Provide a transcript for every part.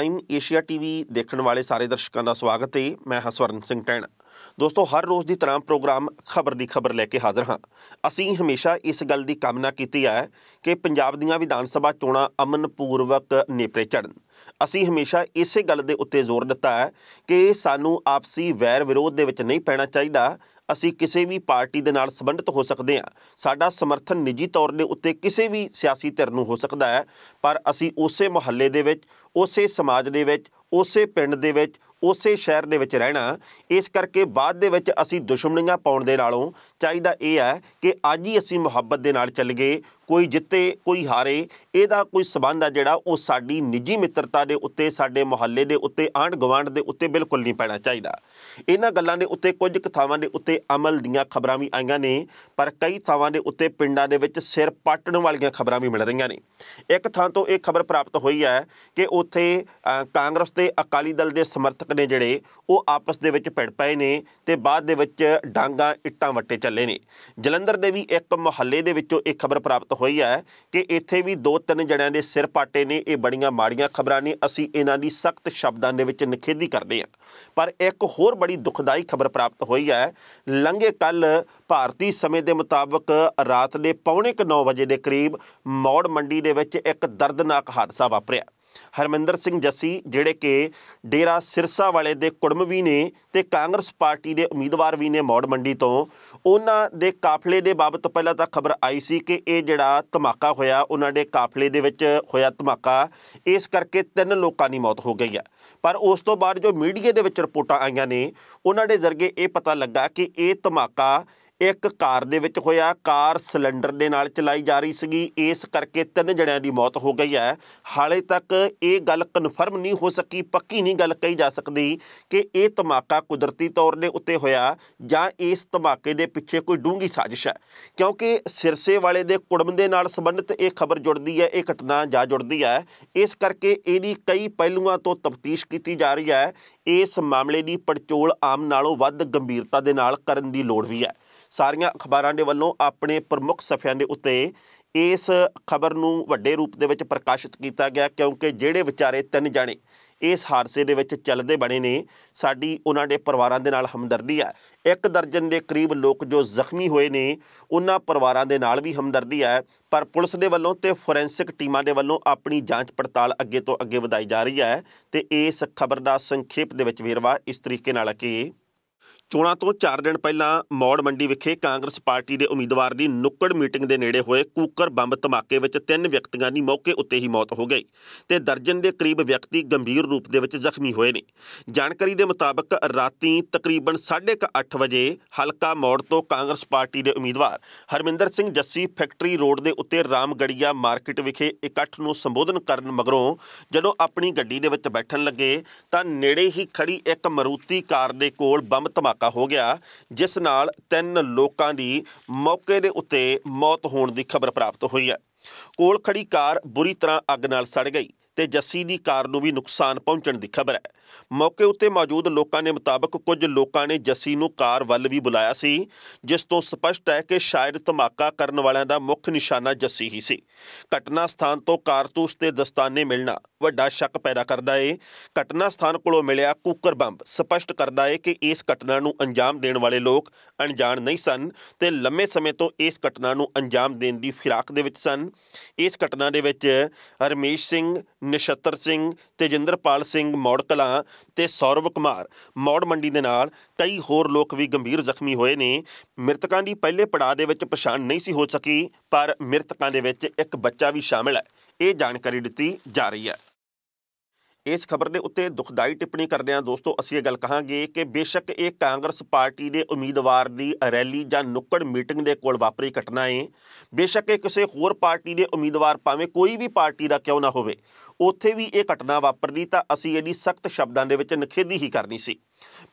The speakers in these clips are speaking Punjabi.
ਟਾਈਮ ਏਸ਼ੀਆ ਟੀਵੀ ਦੇਖਣ ਵਾਲੇ ਸਾਰੇ ਦਰਸ਼ਕਾਂ ਦਾ ਸਵਾਗਤ ਹੈ ਮੈਂ ਹਸਵਰਨ ਸਿੰਘ ਟੈਣ ਦੋਸਤੋ ਹਰ ਰੋਜ਼ ਦੀ ਤਰ੍ਹਾਂ ਪ੍ਰੋਗਰਾਮ ਖਬਰ ਦੀ ਖਬਰ ਲੈ ਕੇ ਹਾਜ਼ਰ ਹਾਂ ਅਸੀਂ ਹਮੇਸ਼ਾ ਇਸ ਗੱਲ ਦੀ ਕਾਮਨਾ ਕੀਤੀ ਹੈ ਕਿ ਪੰਜਾਬ ਦੀਆਂ ਵਿਧਾਨ ਸਭਾ ਚੋਣਾਂ ਅਮਨ ਪੂਰਵਕ ਨੇਪਰੇ ਚੜਨ ਅਸੀਂ ਹਮੇਸ਼ਾ ਇਸੇ ਗੱਲ ਦੇ ਉੱਤੇ ਜ਼ੋਰ ਦਿੱਤਾ ਹੈ ਕਿ ਸਾਨੂੰ ਆਪਸੀ ਵੈਰ ਵਿਰੋਧ ਦੇ ਵਿੱਚ ਨਹੀਂ ਪੈਣਾ ਚਾਹੀਦਾ ਅਸੀਂ ਕਿਸੇ ਵੀ ਪਾਰਟੀ ਦੇ ਨਾਲ ਸੰਬੰਧਿਤ ਹੋ ਸਕਦੇ ਹਾਂ ਸਾਡਾ ਸਮਰਥਨ ਨਿੱਜੀ ਤੌਰ ਦੇ ਉੱਤੇ ਕਿਸੇ ਵੀ ਸਿਆਸੀ ਧਿਰ ਨੂੰ ਹੋ ਸਕਦਾ ਹੈ ਪਰ ਅਸੀਂ ਉਸੇ ਮੁਹੱਲੇ ਦੇ ਵਿੱਚ ਉਸੇ ਸਮਾਜ ਦੇ ਵਿੱਚ ਉਸੇ ਪਿੰਡ ਦੇ ਵਿੱਚ ਉਸੇ ਸ਼ਹਿਰ ਦੇ ਵਿੱਚ ਰਹਿਣਾ ਇਸ ਕਰਕੇ ਬਾਅਦ ਦੇ ਵਿੱਚ ਅਸੀਂ ਦੁਸ਼ਮਣੀਆਂ ਪਾਉਣ ਦੇ ਨਾਲੋਂ ਚਾਹੀਦਾ ਇਹ ਹੈ ਕਿ ਅੱਜ ਹੀ ਅਸੀਂ ਮੁਹੱਬਤ ਦੇ ਨਾਲ ਚੱਲ ਗਏ ਕੋਈ ਜਿੱਤੇ ਕੋਈ ਹਾਰੇ ਇਹਦਾ ਕੋਈ ਸਬੰਧ ਆ ਜਿਹੜਾ ਉਹ ਸਾਡੀ ਨਿੱਜੀ ਮਿੱਤਰਤਾ ਦੇ ਉੱਤੇ ਸਾਡੇ ਮੁਹੱਲੇ ਦੇ ਉੱਤੇ ਆਂਡ ਗਵਾਂਡ ਦੇ ਉੱਤੇ ਬਿਲਕੁਲ ਨਹੀਂ ਪੈਣਾ ਚਾਹੀਦਾ ਇਹਨਾਂ ਗੱਲਾਂ ਦੇ ਉੱਤੇ ਕੁਝ ਕਥਾਵਾਂ ਦੇ ਉੱਤੇ ਅਮਲ ਦੀਆਂ ਖਬਰਾਂ ਵੀ ਆਈਆਂ ਨੇ ਪਰ ਕਈ ਥਾਵਾਂ ਦੇ ਉੱਤੇ ਪਿੰਡਾਂ ਦੇ ਵਿੱਚ ਸਿਰ ਪਾਟਣ ਵਾਲੀਆਂ ਖਬਰਾਂ ਵੀ ਮਿਲ ਰਹੀਆਂ ਨੇ ਇੱਕ ਥਾਂ ਤੋਂ ਇਹ ਖਬਰ ਪ੍ਰਾਪਤ ਹੋਈ ਹੈ ਕਿ ਉੱਥੇ ਕਾਂਗਰਸ ਤੇ ਅਕਾਲੀ ਦਲ ਦੇ ਸਮਰਥਕ ਨੇ ਜਿਹੜੇ ਉਹ ਆਪਸ ਦੇ ਵਿੱਚ ਭਿੜ ਪਏ ਨੇ ਤੇ ਬਾਅਦ ਦੇ ਵਿੱਚ ਡਾਂਗਾ ਇੱਟਾਂ ਵੱਟੇ ਚੱਲੇ ਨੇ ਜਲੰਧਰ ਦੇ ਵੀ ਇੱਕ ਮੁਹੱਲੇ ਦੇ ਵਿੱਚੋਂ ਇਹ ਖਬਰ ਪ੍ਰਾਪਤ ਹੋਈ ਹੈ ਕਿ ਇੱਥੇ ਵੀ ਦੋ ਤਿੰਨ ਜਣਿਆਂ ਦੇ ਸਿਰ ਪਾਟੇ ਨੇ ਇਹ ਬੜੀਆਂ ਮਾੜੀਆਂ ਖਬਰਾਂ ਨੇ ਅਸੀਂ ਇਹਨਾਂ ਦੀ ਸਖਤ ਸ਼ਬਦਾਂ ਦੇ ਵਿੱਚ ਨਿਖੇਧੀ ਕਰਦੇ ਹਾਂ ਪਰ ਇੱਕ ਹੋਰ ਬੜੀ ਦੁਖਦਾਈ ਖਬਰ ਪ੍ਰਾਪਤ ਹੋਈ ਹੈ ਲੰਘੇ ਕੱਲ ਭਾਰਤੀ ਸਮੇਂ ਦੇ ਮੁਤਾਬਕ ਰਾਤ ਦੇ ਪੌਣੇ 9 ਵਜੇ ਦੇ ਕਰੀਬ ਮੌੜ ਮੰਡੀ ਦੇ ਵਿੱਚ ਇੱਕ ਦਰਦਨਾਕ ਹਾਦਸਾ ਵਾਪਰਿਆ ਹਰਮਿੰਦਰ ਸਿੰਘ ਜੱਸੀ ਜਿਹੜੇ ਕਿ ਡੇਰਾ ਸਿਰਸਾ ਵਾਲੇ ਦੇ ਕੁੜਮ ਵੀ ਨੇ ਤੇ ਕਾਂਗਰਸ ਪਾਰਟੀ ਦੇ ਉਮੀਦਵਾਰ ਵੀ ਨੇ ਮੌੜ ਮੰਡੀ ਤੋਂ ਉਹਨਾਂ ਦੇ ਕਾਫਲੇ ਦੇ ਬਾਬਤ ਪਹਿਲਾਂ ਤਾਂ ਖਬਰ ਆਈ ਸੀ ਕਿ ਇਹ ਜਿਹੜਾ ਧਮਾਕਾ ਹੋਇਆ ਉਹਨਾਂ ਦੇ ਕਾਫਲੇ ਦੇ ਵਿੱਚ ਹੋਇਆ ਧਮਾਕਾ ਇਸ ਕਰਕੇ ਤਿੰਨ ਲੋਕਾਂ ਦੀ ਮੌਤ ਹੋ ਗਈ ਹੈ ਪਰ ਉਸ ਤੋਂ ਬਾਅਦ ਜੋ ਮੀਡੀਆ ਦੇ ਵਿੱਚ ਰਿਪੋਰਟਾਂ ਆਈਆਂ ਨੇ ਉਹਨਾਂ ਦੇ ਜ਼ਰੀਏ ਇਹ ਪਤਾ ਲੱਗਾ ਕਿ ਇਹ ਧਮਾਕਾ ਇੱਕ ਕਾਰ ਦੇ ਵਿੱਚ ਹੋਇਆ ਕਾਰ ਸਿਲੰਡਰ ਦੇ ਨਾਲ ਚਲਾਈ ਜਾ ਰਹੀ ਸੀਗੀ ਇਸ ਕਰਕੇ ਤਿੰਨ ਜਣਿਆਂ ਦੀ ਮੌਤ ਹੋ ਗਈ ਹੈ ਹਾਲੇ ਤੱਕ ਇਹ ਗੱਲ ਕਨਫਰਮ ਨਹੀਂ ਹੋ ਸਕੀ ਪੱਕੀ ਨਹੀਂ ਗੱਲ ਕਹੀ ਜਾ ਸਕਦੀ ਕਿ ਇਹ ਧਮਾਕਾ ਕੁਦਰਤੀ ਤੌਰ ਦੇ ਉੱਤੇ ਹੋਇਆ ਜਾਂ ਇਸ ਧਮਾਕੇ ਦੇ ਪਿੱਛੇ ਕੋਈ ਡੂੰਗੀ ਸਾਜ਼ਿਸ਼ ਹੈ ਕਿਉਂਕਿ ਸਿਰਸੇ ਵਾਲੇ ਦੇ ਕੁੜਮ ਦੇ ਨਾਲ ਸੰਬੰਧਿਤ ਇਹ ਖਬਰ ਜੁੜਦੀ ਹੈ ਇਹ ਘਟਨਾ ਜਾ ਜੁੜਦੀ ਹੈ ਇਸ ਕਰਕੇ ਇਹਦੀ ਕਈ ਪਹਿਲੂਆਂ ਤੋਂ ਤਫਤੀਸ਼ ਕੀਤੀ ਜਾ ਰਹੀ ਹੈ ਇਸ ਮਾਮਲੇ ਦੀ ਪੜਚੋਲ ਆਮ ਨਾਲੋਂ ਵੱਧ ਗੰਭੀਰਤਾ ਦੇ ਨਾਲ ਕਰਨ ਦੀ ਲੋੜ ਵੀ ਹੈ ਸਾਰੀਆਂ ਅਖਬਾਰਾਂ ਦੇ ਵੱਲੋਂ ਆਪਣੇ ਪ੍ਰਮੁੱਖ ਸਫ਼ਿਆਂ ਦੇ ਉੱਤੇ ਇਸ ਖਬਰ ਨੂੰ ਵੱਡੇ ਰੂਪ ਦੇ ਵਿੱਚ ਪ੍ਰਕਾਸ਼ਿਤ ਕੀਤਾ ਗਿਆ ਕਿਉਂਕਿ ਜਿਹੜੇ ਵਿਚਾਰੇ ਤਿੰਨ ਜਾਣੇ ਇਸ ਹਾਦਸੇ ਦੇ ਵਿੱਚ ਚੱਲਦੇ ਬਣੇ ਨੇ ਸਾਡੀ ਉਹਨਾਂ ਦੇ ਪਰਿਵਾਰਾਂ ਦੇ ਨਾਲ ਹਮਦਰਦੀ ਹੈ ਇੱਕ ਦਰਜਨ ਦੇ ਕਰੀਬ ਲੋਕ ਜੋ ਜ਼ਖਮੀ ਹੋਏ ਨੇ ਉਹਨਾਂ ਪਰਿਵਾਰਾਂ ਦੇ ਨਾਲ ਵੀ ਹਮਦਰਦੀ ਹੈ ਪਰ ਪੁਲਿਸ ਦੇ ਵੱਲੋਂ ਤੇ ਫੋਰੈਂਸਿਕ ਟੀਮਾਂ ਦੇ ਵੱਲੋਂ ਆਪਣੀ ਜਾਂਚ ਪੜਤਾਲ ਅੱਗੇ ਤੋਂ ਅੱਗੇ ਵਧਾਈ ਜਾ ਰਹੀ ਹੈ ਤੇ ਇਸ ਖਬਰ ਦਾ ਸੰਖੇਪ ਦੇ ਵਿੱਚ ਵੇਰਵਾ ਇਸ ਤਰੀਕੇ ਨਾਲ ਕਿ ਚੋਣਾਂ ਤੋਂ 4 ਦਿਨ ਪਹਿਲਾਂ ਮੌੜ ਮੰਡੀ ਵਿਖੇ ਕਾਂਗਰਸ ਪਾਰਟੀ ਦੇ ਉਮੀਦਵਾਰ ਦੀ ਨੁੱਕੜ ਮੀਟਿੰਗ ਦੇ ਨੇੜੇ ਹੋਏ ਕੂਕਰ ਬੰਬ ਧਮਾਕੇ ਵਿੱਚ ਤਿੰਨ ਵਿਅਕਤੀਆਂ ਦੀ ਮੌਕੇ ਉੱਤੇ ਹੀ ਮੌਤ ਹੋ ਗਈ ਤੇ ਦਰਜਨ ਦੇ ਕਰੀਬ ਵਿਅਕਤੀ ਗੰਭੀਰ ਰੂਪ ਦੇ ਵਿੱਚ ਜ਼ਖਮੀ ਹੋਏ ਨੇ ਜਾਣਕਾਰੀ ਦੇ ਮੁਤਾਬਕ ਰਾਤੀ ਤਕਰੀਬਨ 8:30 ਵਜੇ ਹਲਕਾ ਮੌੜ ਤੋਂ ਕਾਂਗਰਸ ਪਾਰਟੀ ਦੇ ਉਮੀਦਵਾਰ ਹਰਮਿੰਦਰ ਸਿੰਘ ਜੱਸੀ ਫੈਕਟਰੀ ਰੋਡ ਦੇ ਉੱਤੇ ਰਾਮਗੜੀਆ ਮਾਰਕੀਟ ਵਿਖੇ ਇਕੱਠ ਨੂੰ ਸੰਬੋਧਨ ਕਰਨ ਮਗਰੋਂ ਜਦੋਂ ਆਪਣੀ ਗੱਡੀ ਦੇ ਵਿੱਚ ਬੈਠਣ ਲੱਗੇ ਤਾਂ ਨੇੜੇ ਹੀ ਖੜੀ ਇੱਕ ਮਰੂਤੀ ਕਾਰ ਦੇ ਕੋਲ ਬੰਬ ਧਮਾਕਾ ਧਮਾਕਾ ਹੋ ਗਿਆ ਜਿਸ ਨਾਲ ਤਿੰਨ ਲੋਕਾਂ ਦੀ ਮੌਕੇ ਦੇ ਉੱਤੇ ਮੌਤ ਹੋਣ ਦੀ ਖਬਰ ਪ੍ਰਾਪਤ ਹੋਈ ਹੈ ਕੋਲ ਖੜੀ ਕਾਰ ਬੁਰੀ ਤਰ੍ਹਾਂ ਅੱਗ ਨਾਲ ਸੜ ਗਈ ਤੇ ਜੱਸੀ ਦੀ ਕਾਰ ਨੂੰ ਵੀ ਨੁਕਸਾਨ ਪਹੁੰਚਣ ਦੀ ਖਬਰ ਹੈ ਮੌਕੇ ਉੱਤੇ ਮੌਜੂਦ ਲੋਕਾਂ ਦੇ ਮੁਤਾਬਕ ਕੁਝ ਲੋਕਾਂ ਨੇ ਜੱਸੀ ਨੂੰ ਕਾਰ ਵੱਲ ਵੀ ਬੁਲਾਇਆ ਸੀ ਜਿਸ ਤੋਂ ਸਪਸ਼ਟ ਹੈ ਕਿ ਸ਼ਾਇਦ ਧਮਾਕਾ ਕਰਨ ਵਾਲਿਆਂ ਦਾ ਮੁੱਖ ਨਿਸ਼ਾਨਾ ਜੱਸੀ ਹੀ ਸੀ ਘਟਨਾ ਸਥਾਨ ਤੋਂ ਕਾਰਤੂਸ ਤੇ ਦਸਤਾਨੇ ਮਿਲਣਾ ਵੱਡਾ ਸ਼ੱਕ ਪੈਦਾ ਕਰਦਾ ਹੈ ਘਟਨਾ ਸਥਾਨ ਕੋਲੋਂ ਮਿਲਿਆ ਕੂਕਰ ਬੰਬ ਸਪਸ਼ਟ ਕਰਦਾ ਹੈ ਕਿ ਇਸ ਘਟਨਾ ਨੂੰ ਅੰਜਾਮ ਦੇਣ ਵਾਲੇ ਲੋਕ ਅਣਜਾਣ ਨਹੀਂ ਸਨ ਤੇ ਲੰਮੇ ਸਮੇਂ ਤੋਂ ਇਸ ਘਟਨਾ ਨੂੰ ਅੰਜਾਮ ਦੇਣ ਦੀ ਫਿਰਾਕ ਦੇ ਵਿੱਚ ਸਨ ਇਸ ਘਟਨਾ ਦੇ ਵਿੱਚ ਰਮੇਸ਼ ਸਿੰਘ ਨਿਸ਼ਤਰ ਸਿੰਘ ਤੇਜਿੰਦਰਪਾਲ ਸਿੰਘ ਮੌੜਕਲਾ ਸਿੰਘਾ ਤੇ ਸੌਰਵ ਕੁਮਾਰ ਮੌੜ ਮੰਡੀ ਦੇ ਨਾਲ ਕਈ ਹੋਰ ਲੋਕ ਵੀ ਗੰਭੀਰ ਜ਼ਖਮੀ ਹੋਏ ਨੇ ਮ੍ਰਿਤਕਾਂ ਦੀ ਪਹਿਲੇ ਪੜਾਅ ਦੇ ਵਿੱਚ ਪਛਾਣ ਨਹੀਂ ਸੀ ਹੋ ਸਕੀ ਪਰ ਮ੍ਰਿਤਕਾਂ ਦੇ ਵਿੱਚ ਇੱਕ ਬੱਚਾ ਵੀ ਸ਼ਾਮਿਲ ਹੈ ਇਹ ਜਾਣਕਾਰੀ ਦਿੱਤੀ ਜਾ ਰਹੀ ਹੈ ਇਸ ਖਬਰ ਦੇ ਉੱਤੇ ਦੁਖਦਾਈ ਟਿੱਪਣੀ ਕਰਦੇ ਹਾਂ ਦੋਸਤੋ ਅਸੀਂ ਇਹ ਗੱਲ ਕਹਾਂਗੇ ਕਿ ਬੇਸ਼ੱਕ ਇਹ ਕਾਂਗਰਸ ਪਾਰਟੀ ਦੇ ਉਮੀਦਵਾਰ ਦੀ ਰੈਲੀ ਜਾਂ ਨੁੱਕੜ ਮੀਟਿੰਗ ਦੇ ਕੋਲ ਵਾਪਰੀ ਘਟਨਾ ਹੈ ਬੇਸ਼ੱਕ ਇਹ ਕਿਸੇ ਹੋਰ ਪਾਰਟੀ ਦੇ ਉਮੀਦਵਾਰ ਭਾਵੇਂ ਕੋਈ ਵੀ ਪਾਰਟੀ ਦਾ ਕਿਉਂ ਨਾ ਹੋਵੇ ਉੱਥੇ ਵੀ ਇਹ ਘਟਨਾ ਵਾਪਰਦੀ ਤਾਂ ਅਸੀਂ ਇਹਦੀ ਸਖਤ ਸ਼ਬਦਾਂ ਦੇ ਵਿੱਚ ਨਿਖੇਧੀ ਹੀ ਕਰਨੀ ਸੀ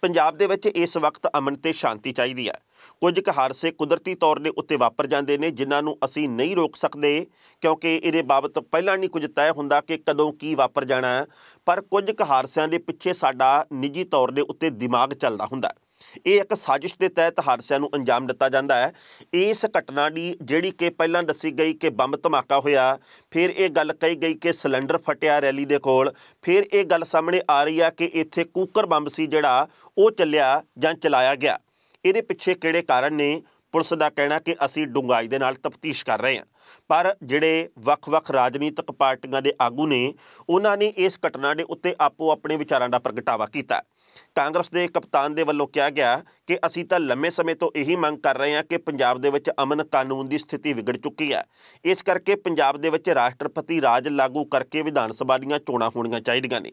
ਪੰਜਾਬ ਦੇ ਵਿੱਚ ਇਸ ਵਕਤ ਅਮਨ ਤੇ ਸ਼ਾਂਤੀ ਚਾਹੀਦੀ ਹੈ ਕੁਝ ਕੁ ਹਾਰਸੇ ਕੁਦਰਤੀ ਤੌਰ ਦੇ ਉੱਤੇ ਵਾਪਰ ਜਾਂਦੇ ਨੇ ਜਿਨ੍ਹਾਂ ਨੂੰ ਅਸੀਂ ਨਹੀਂ ਰੋਕ ਸਕਦੇ ਕਿਉਂਕਿ ਇਹਦੇ ਬਾਬਤ ਪਹਿਲਾਂ ਨਹੀਂ ਕੁਝ ਤੈਅ ਹੁੰਦਾ ਕਿ ਕਦੋਂ ਕੀ ਵਾਪਰ ਜਾਣਾ ਪਰ ਕੁਝ ਕੁ ਹਾਰਸਿਆਂ ਦੇ ਪਿੱਛੇ ਸਾਡਾ ਨਿੱਜੀ ਤੌਰ ਦੇ ਉੱਤੇ ਦਿਮਾਗ ਚੱਲਦਾ ਹੁੰਦਾ ਹੈ ਇਹ ਇੱਕ ਸਾਜ਼ਿਸ਼ ਦੇ ਤਹਿਤ ਹਾਦਸਿਆਂ ਨੂੰ ਅੰਜਾਮ ਦਿੱਤਾ ਜਾਂਦਾ ਹੈ ਇਸ ਘਟਨਾ ਦੀ ਜਿਹੜੀ ਕਿ ਪਹਿਲਾਂ ਦੱਸੀ ਗਈ ਕਿ ਬੰਬ ਧਮਾਕਾ ਹੋਇਆ ਫਿਰ ਇਹ ਗੱਲ ਕਹੀ ਗਈ ਕਿ ਸਿਲੰਡਰ ਫਟਿਆ ਰੈਲੀ ਦੇ ਕੋਲ ਫਿਰ ਇਹ ਗੱਲ ਸਾਹਮਣੇ ਆ ਰਹੀ ਆ ਕਿ ਇੱਥੇ ਕੂਕਰ ਬੰਬ ਸੀ ਜਿਹੜਾ ਉਹ ਚੱਲਿਆ ਜਾਂ ਚਲਾਇਆ ਗਿਆ ਇਹਦੇ ਪਿੱਛੇ ਕਿਹੜੇ ਕਾਰਨ ਨੇ ਪੁਲਿਸ ਦਾ ਕਹਿਣਾ ਕਿ ਅਸੀਂ ਡੁੰਗਾਈ ਦੇ ਨਾਲ ਤਫਤੀਸ਼ ਕਰ ਰਹੇ ਹਾਂ ਪਰ ਜਿਹੜੇ ਵੱਖ-ਵੱਖ ਰਾਜਨੀਤਿਕ ਪਾਰਟੀਆਂ ਦੇ ਆਗੂ ਨੇ ਉਹਨਾਂ ਨੇ ਇਸ ਘਟਨਾ ਦੇ ਉੱਤੇ ਆਪੋ ਆਪਣੇ ਵਿਚਾਰਾਂ ਦਾ ਪ੍ਰਗਟਾਵਾ ਕੀਤਾ ਕਾਂਗਰਸ ਦੇ ਕਪਤਾਨ ਦੇ ਵੱਲੋਂ ਕਿਹਾ ਗਿਆ ਕਿ ਅਸੀਂ ਤਾਂ ਲੰਮੇ ਸਮੇਂ ਤੋਂ ਇਹੀ ਮੰਗ ਕਰ ਰਹੇ ਹਾਂ ਕਿ ਪੰਜਾਬ ਦੇ ਵਿੱਚ ਅਮਨ ਕਾਨੂੰਨ ਦੀ ਸਥਿਤੀ ਵਿਗੜ ਚੁੱਕੀ ਹੈ ਇਸ ਕਰਕੇ ਪੰਜਾਬ ਦੇ ਵਿੱਚ ਰਾਸ਼ਟਰਪਤੀ ਰਾਜ ਲਾਗੂ ਕਰਕੇ ਵਿਧਾਨ ਸਭਾ ਦੀਆਂ ਚੋਣਾਂ ਹੋਣੀਆਂ ਚਾਹੀਦੀਆਂ ਨੇ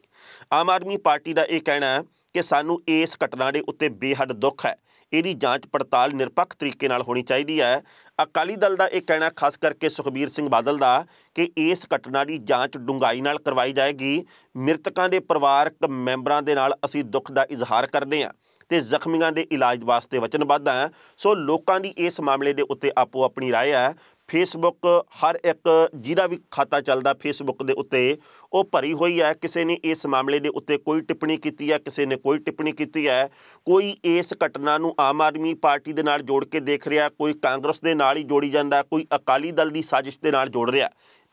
ਆਮ ਆਦਮੀ ਪਾਰਟੀ ਦਾ ਇਹ ਕਹਿਣਾ ਹੈ ਕਿ ਸਾਨੂੰ ਇਸ ਘਟਨਾ ਦੇ ਉੱਤੇ ਬੇਹੱਦ ਦੁੱਖ ਹੈ ਇਹਦੀ ਜਾਂਚ ਪੜਤਾਲ ਨਿਰਪੱਖ ਤਰੀਕੇ ਨਾਲ ਹੋਣੀ ਚਾਹੀਦੀ ਹੈ ਅਕਾਲੀ ਦਲ ਦਾ ਇਹ ਕਹਿਣਾ ਖਾਸ ਕਰਕੇ ਸੁਖਬੀਰ ਸਿੰਘ ਬਾਦਲ ਦਾ ਕਿ ਇਸ ਘਟਨਾ ਦੀ ਜਾਂਚ ਡੂੰਘਾਈ ਨਾਲ ਕਰਵਾਈ ਜਾਏਗੀ ਮ੍ਰਿਤਕਾਂ ਦੇ ਪਰਿਵਾਰਕ ਮੈਂਬਰਾਂ ਦੇ ਨਾਲ ਅਸੀਂ ਦੁੱਖ ਦਾ ਇਜ਼ਹਾਰ ਕਰਦੇ ਹਾਂ ਤੇ ਜ਼ਖਮੀਆਂ ਦੇ ਇਲਾਜ ਵਾਸਤੇ ਵਚਨਬੱਧ ਹੈ ਸੋ ਲੋਕਾਂ ਦੀ ਇਸ ਮਾਮਲੇ ਦੇ ਉੱਤੇ ਆਪੋ ਆਪਣੀ رائے ਹੈ ਫੇਸਬੁੱਕ ਹਰ ਇੱਕ ਜਿਹਦਾ ਵੀ ਖਾਤਾ ਚੱਲਦਾ ਫੇਸਬੁੱਕ ਦੇ ਉੱਤੇ ਉਹ ਭਰੀ ਹੋਈ ਹੈ ਕਿਸੇ ਨੇ ਇਸ ਮਾਮਲੇ ਦੇ ਉੱਤੇ ਕੋਈ ਟਿੱਪਣੀ ਕੀਤੀ ਹੈ ਕਿਸੇ ਨੇ ਕੋਈ ਟਿੱਪਣੀ ਕੀਤੀ ਹੈ ਕੋਈ ਇਸ ਘਟਨਾ ਨੂੰ ਆਮ ਆਦਮੀ ਪਾਰਟੀ ਦੇ ਨਾਲ ਜੋੜ ਕੇ ਦੇਖ ਰਿਹਾ ਕੋਈ ਕਾਂਗਰਸ ਦੇ ਨਾਲ ਹੀ ਜੋੜੀ ਜਾਂਦਾ ਕੋਈ ਅਕਾਲੀ ਦਲ ਦੀ ਸਾਜ਼ਿਸ਼ ਦੇ ਨਾਲ ਜੋੜ ਰਿਹਾ